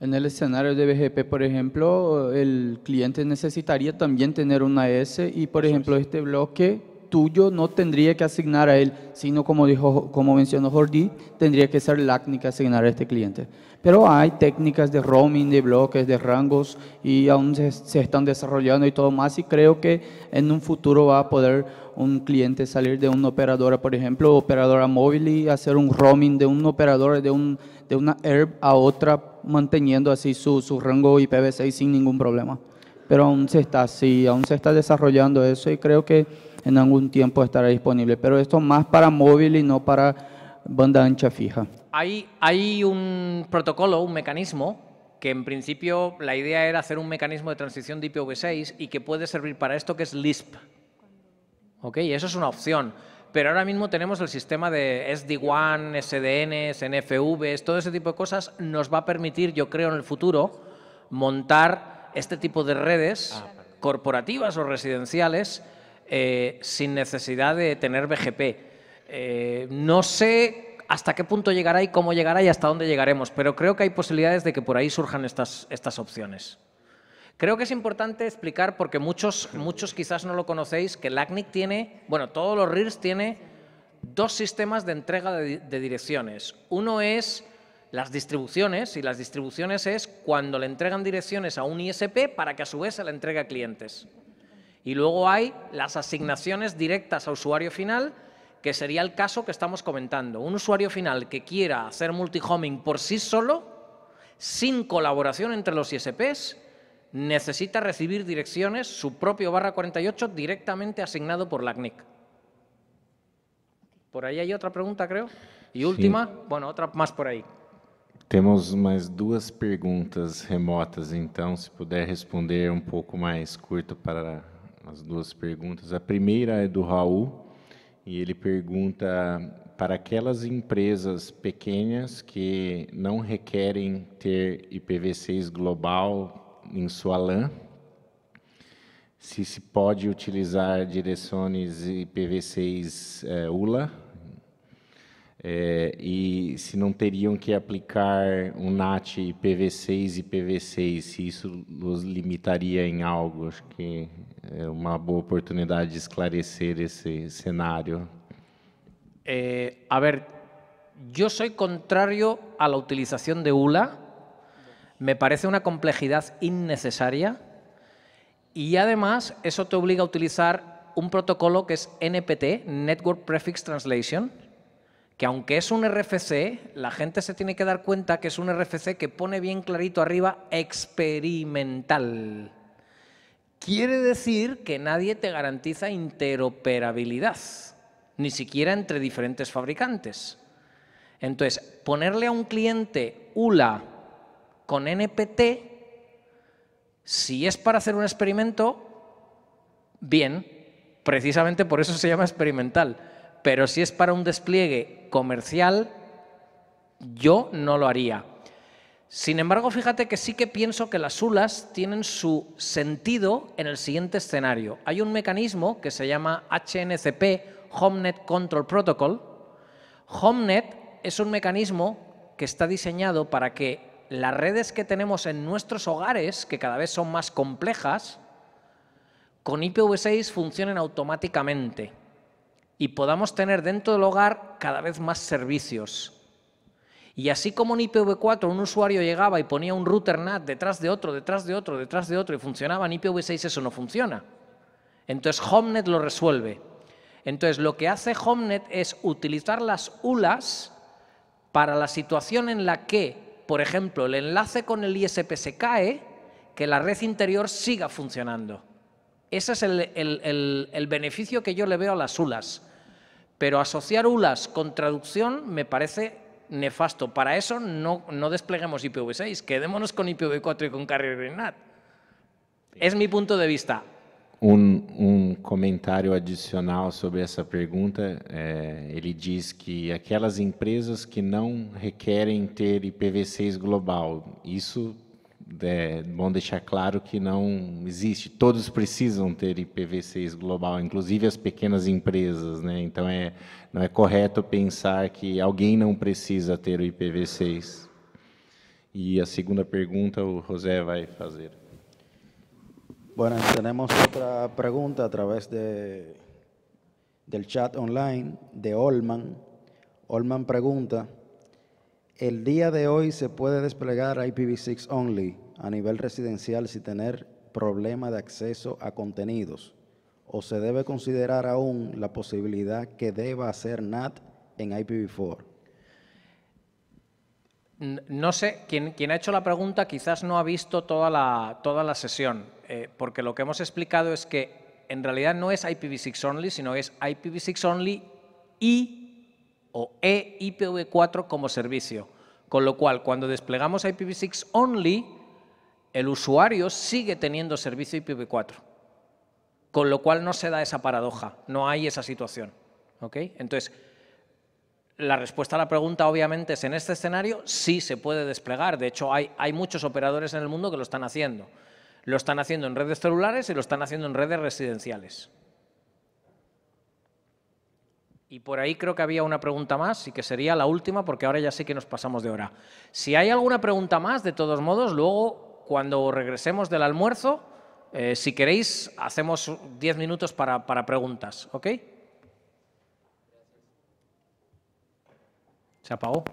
En el escenario de BGP, por ejemplo, el cliente necesitaría también tener una S y, por ejemplo, este bloque tuyo no tendría que asignar a él, sino como, dijo, como mencionó Jordi, tendría que ser técnica que asignar a este cliente. Pero hay técnicas de roaming, de bloques, de rangos, y aún se, están desarrollando y todo más, y creo que en un futuro va a poder un cliente salir de una operadora, por ejemplo, operadora móvil y hacer un roaming de un operador, de, un, de una herb a otra, manteniendo así su, su rango IPv6 sin ningún problema. Pero aún se está así, aún se está desarrollando eso y creo que en algún tiempo estará disponible, pero esto más para móvil y no para banda ancha fija. Hay, un protocolo, un mecanismo que en principio la idea era hacer un mecanismo de transición de IPv6 y que puede servir para esto que es LISP. Ok, eso es una opción. Pero ahora mismo tenemos el sistema de SD-WAN, SDN, NFV, todo ese tipo de cosas nos va a permitir, yo creo, en el futuro montar este tipo de redes ah, corporativas o residenciales eh, sin necesidad de tener BGP. Eh, no sé hasta qué punto llegará y cómo llegará y hasta dónde llegaremos, pero creo que hay posibilidades de que por ahí surjan estas, estas opciones. Creo que es importante explicar, porque muchos, muchos quizás no lo conocéis, que LACNIC tiene, bueno, todos los RIRS tiene dos sistemas de entrega de, de direcciones. Uno es las distribuciones, y las distribuciones es cuando le entregan direcciones a un ISP para que a su vez se le entregue a clientes. Y luego hay las asignaciones directas a usuario final, que sería el caso que estamos comentando. Un usuario final que quiera hacer multihoming por sí solo, sin colaboración entre los ISPs, necesita recibir direcciones, su propio barra 48, directamente asignado por la CNIC. Por ahí hay otra pregunta, creo. Y última, bueno, otra más por ahí. Tenemos más dos preguntas remotas, então, se puder responder un um poco más curto para as duas perguntas. A primeira é do Raul, e ele pergunta para aquelas empresas pequenas que não requerem ter IPv6 global em sua LAN, se se pode utilizar direções IPv6 é, eh, ULA Y eh, e se não teriam que aplicar um NAT IPv6 y PV6, si isso nos limitaria em algo. que é uma boa oportunidade de esclarecer esse escenario. Eh, a ver, yo soy contrario a la utilización de ULA. Me parece una complejidad innecesaria. Y además, eso te obliga a utilizar un protocolo que es NPT, Network Prefix Translation, que aunque es un RFC, la gente se tiene que dar cuenta que es un RFC que pone bien clarito arriba experimental. Quiere decir que nadie te garantiza interoperabilidad, ni siquiera entre diferentes fabricantes. Entonces, ponerle a un cliente ULA con NPT, si es para hacer un experimento, bien, precisamente por eso se llama experimental pero si es para un despliegue comercial, yo no lo haría. Sin embargo, fíjate que sí que pienso que las ULAs tienen su sentido en el siguiente escenario. Hay un mecanismo que se llama HNCP, HomeNet Control Protocol. HomeNet es un mecanismo que está diseñado para que las redes que tenemos en nuestros hogares, que cada vez son más complejas, con IPv6 funcionen automáticamente y podamos tener dentro del hogar cada vez más servicios. Y así como en IPv4 un usuario llegaba y ponía un router NAT detrás de otro, detrás de otro, detrás de otro y funcionaba, en IPv6 eso no funciona. Entonces HomeNet lo resuelve. Entonces lo que hace HomeNet es utilizar las ULAs para la situación en la que, por ejemplo, el enlace con el ISP se cae, que la red interior siga funcionando. Ese es el, el, el, beneficio que yo le veo a las ULAS. Pero asociar ULAS con traducción me parece nefasto. Para eso no, no despleguemos IPv6, quedémonos con IPv4 y con Carrier Greenat. Es mi punto de vista. Un comentario adicional sobre esa pregunta. Él eh, ele dice que aquellas empresas que no requieren tener IPv6 global, eso. é bom deixar claro que não existe. Todos precisam ter IPv6 global, inclusive as pequenas empresas, né? Então é não é correto pensar que alguém não precisa ter o IPv6. E a segunda pergunta o José vai fazer. bom temos outra pergunta através de, do chat online de Olman. Olman pergunta el día de hoy se puede desplegar IPv6 only a nivel residencial sin tener problema de acceso a contenidos o se debe considerar aún la posibilidad que deba hacer NAT en IPv4? No sé, quien, ha hecho la pregunta quizás no ha visto toda la, toda la sesión, eh, porque lo que hemos explicado es que en realidad no es IPv6 only, sino es IPv6 only y o eIPv4 como servicio. Con lo cual, cuando desplegamos IPv6 only, el usuario sigue teniendo servicio IPv4. Con lo cual no se da esa paradoja, no hay esa situación. ¿OK? Entonces, la respuesta a la pregunta obviamente es en este escenario sí se puede desplegar. De hecho, hay muchos operadores en el mundo que lo están haciendo. Lo están haciendo en redes celulares y lo están haciendo en redes residenciales. Y por ahí creo que había una pregunta más y que sería la última porque ahora ya sé que nos pasamos de hora. Si hay alguna pregunta más, de todos modos, luego cuando regresemos del almuerzo, eh, si queréis, hacemos 10 minutos para, preguntas, ¿ok? Se apagó.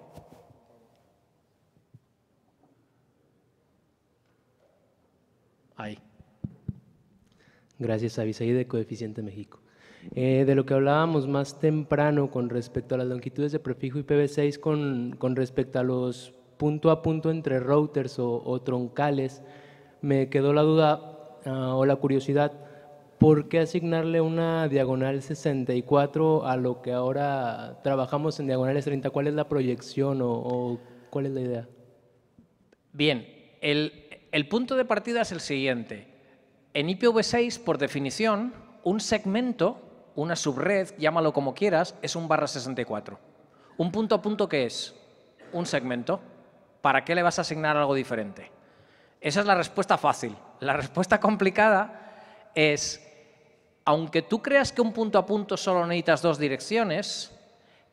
Ahí. Gracias a de Coeficiente México. Eh, de lo que hablábamos más temprano con respecto a las longitudes de prefijo IPv6, con, con respecto a los punto a punto entre routers o, troncales, me quedó la duda ah, o la curiosidad, ¿por qué asignarle una diagonal 64 a lo que ahora trabajamos en diagonales 30? ¿Cuál es la proyección o, o cuál es la idea? Bien, el, el punto de partida es el siguiente. En IPv6, por definición, un segmento una subred, llámalo como quieras, es un barra 64. ¿Un punto a punto qué es? Un segmento. ¿Para qué le vas a asignar algo diferente? Esa es la respuesta fácil. La respuesta complicada es, aunque tú creas que un punto a punto solo necesitas dos direcciones,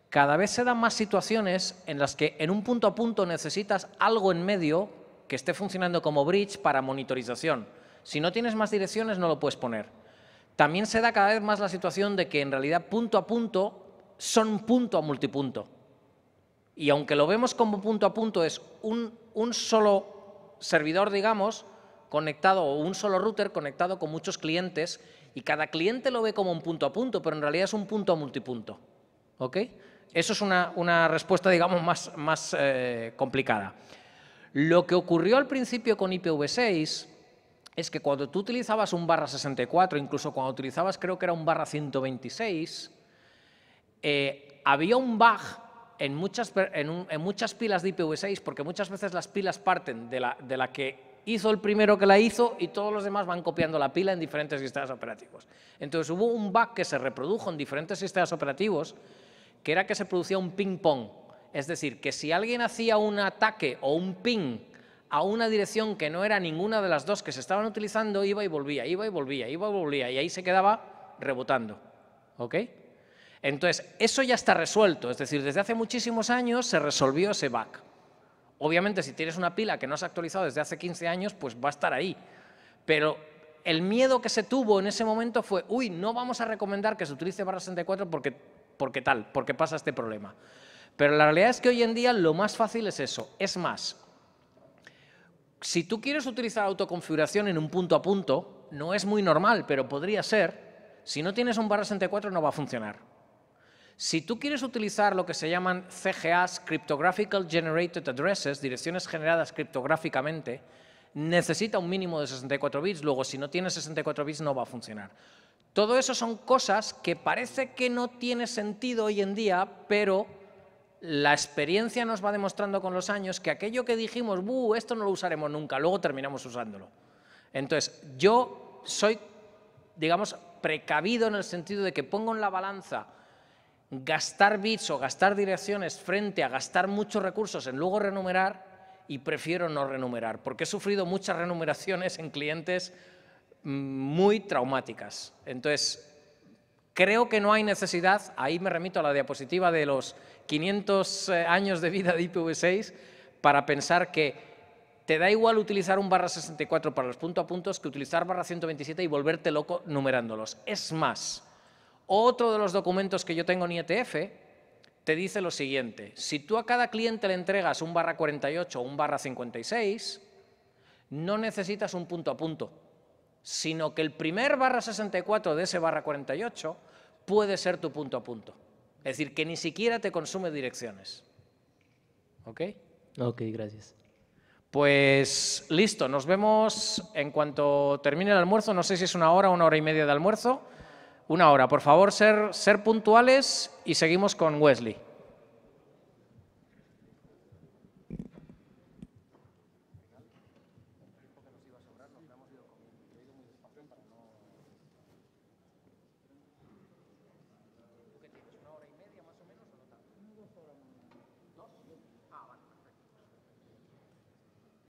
cada vez se dan más situaciones en las que en un punto a punto necesitas algo en medio que esté funcionando como bridge para monitorización. Si no tienes más direcciones no lo puedes poner. También se da cada vez más la situación de que en realidad punto a punto son punto a multipunto. Y aunque lo vemos como punto a punto, es un, un solo servidor, digamos, conectado o un solo router conectado con muchos clientes y cada cliente lo ve como un punto a punto, pero en realidad es un punto a multipunto. ¿Ok? Eso es una, respuesta, digamos, más, eh, complicada. Lo que ocurrió al principio con IPv6 es que cuando tú utilizabas un barra 64, incluso cuando utilizabas creo que era un barra 126, eh, había un bug en muchas, en, muchas pilas de IPv6, porque muchas veces las pilas parten de la, de la que hizo el primero que la hizo y todos los demás van copiando la pila en diferentes sistemas operativos. Entonces hubo un bug que se reprodujo en diferentes sistemas operativos, que era que se producía un ping-pong. Es decir, que si alguien hacía un ataque o un ping a una dirección que no era ninguna de las dos que se estaban utilizando, iba y volvía, iba y volvía, iba y volvía, y ahí se quedaba rebotando. ¿Ok? Entonces, eso ya está resuelto, es decir, desde hace muchísimos años se resolvió ese bug. Obviamente, si tienes una pila que no has actualizado desde hace 15 años, pues va a estar ahí. Pero el miedo que se tuvo en ese momento fue, uy, no vamos a recomendar que se utilice barra 64 porque, porque tal, porque pasa este problema. Pero la realidad es que hoy en día lo más fácil es eso. Es más, si tú quieres utilizar autoconfiguración en un punto a punto, no es muy normal, pero podría ser. Si no tienes un barra 64 no va a funcionar. Si tú quieres utilizar lo que se llaman CGAs, Cryptographical Generated Addresses, direcciones generadas criptográficamente, necesita un mínimo de 64 bits, luego si no tienes 64 bits no va a funcionar. Todo eso son cosas que parece que no tiene sentido hoy en día, pero la experiencia nos va demostrando con los años que aquello que dijimos, esto no lo usaremos nunca, luego terminamos usándolo. Entonces, yo soy, digamos, precavido en el sentido de que pongo en la balanza gastar bits o gastar direcciones frente a gastar muchos recursos en luego renumerar y prefiero no renumerar, porque he sufrido muchas renumeraciones en clientes mm, muy traumáticas. Entonces, creo que no hay necesidad, ahí me remito a la diapositiva de los 500 eh, años de vida de IPv6 para pensar que te da igual utilizar un barra 64 para los punto a puntos que utilizar barra 127 y volverte loco numerándolos. Es más, otro de los documentos que yo tengo en IETF te dice lo siguiente, si tú a cada cliente le entregas un barra 48 o un barra 56, no necesitas un punto a punto, sino que el primer barra 64 de ese barra 48 puede ser tu punto a punto. Es decir, que ni siquiera te consume direcciones. ¿Ok? Ok, gracias. Pues listo, nos vemos en cuanto termine el almuerzo. No sé si es una hora, una hora y media de almuerzo. Una hora, por favor, ser, ser puntuales y seguimos con Wesley.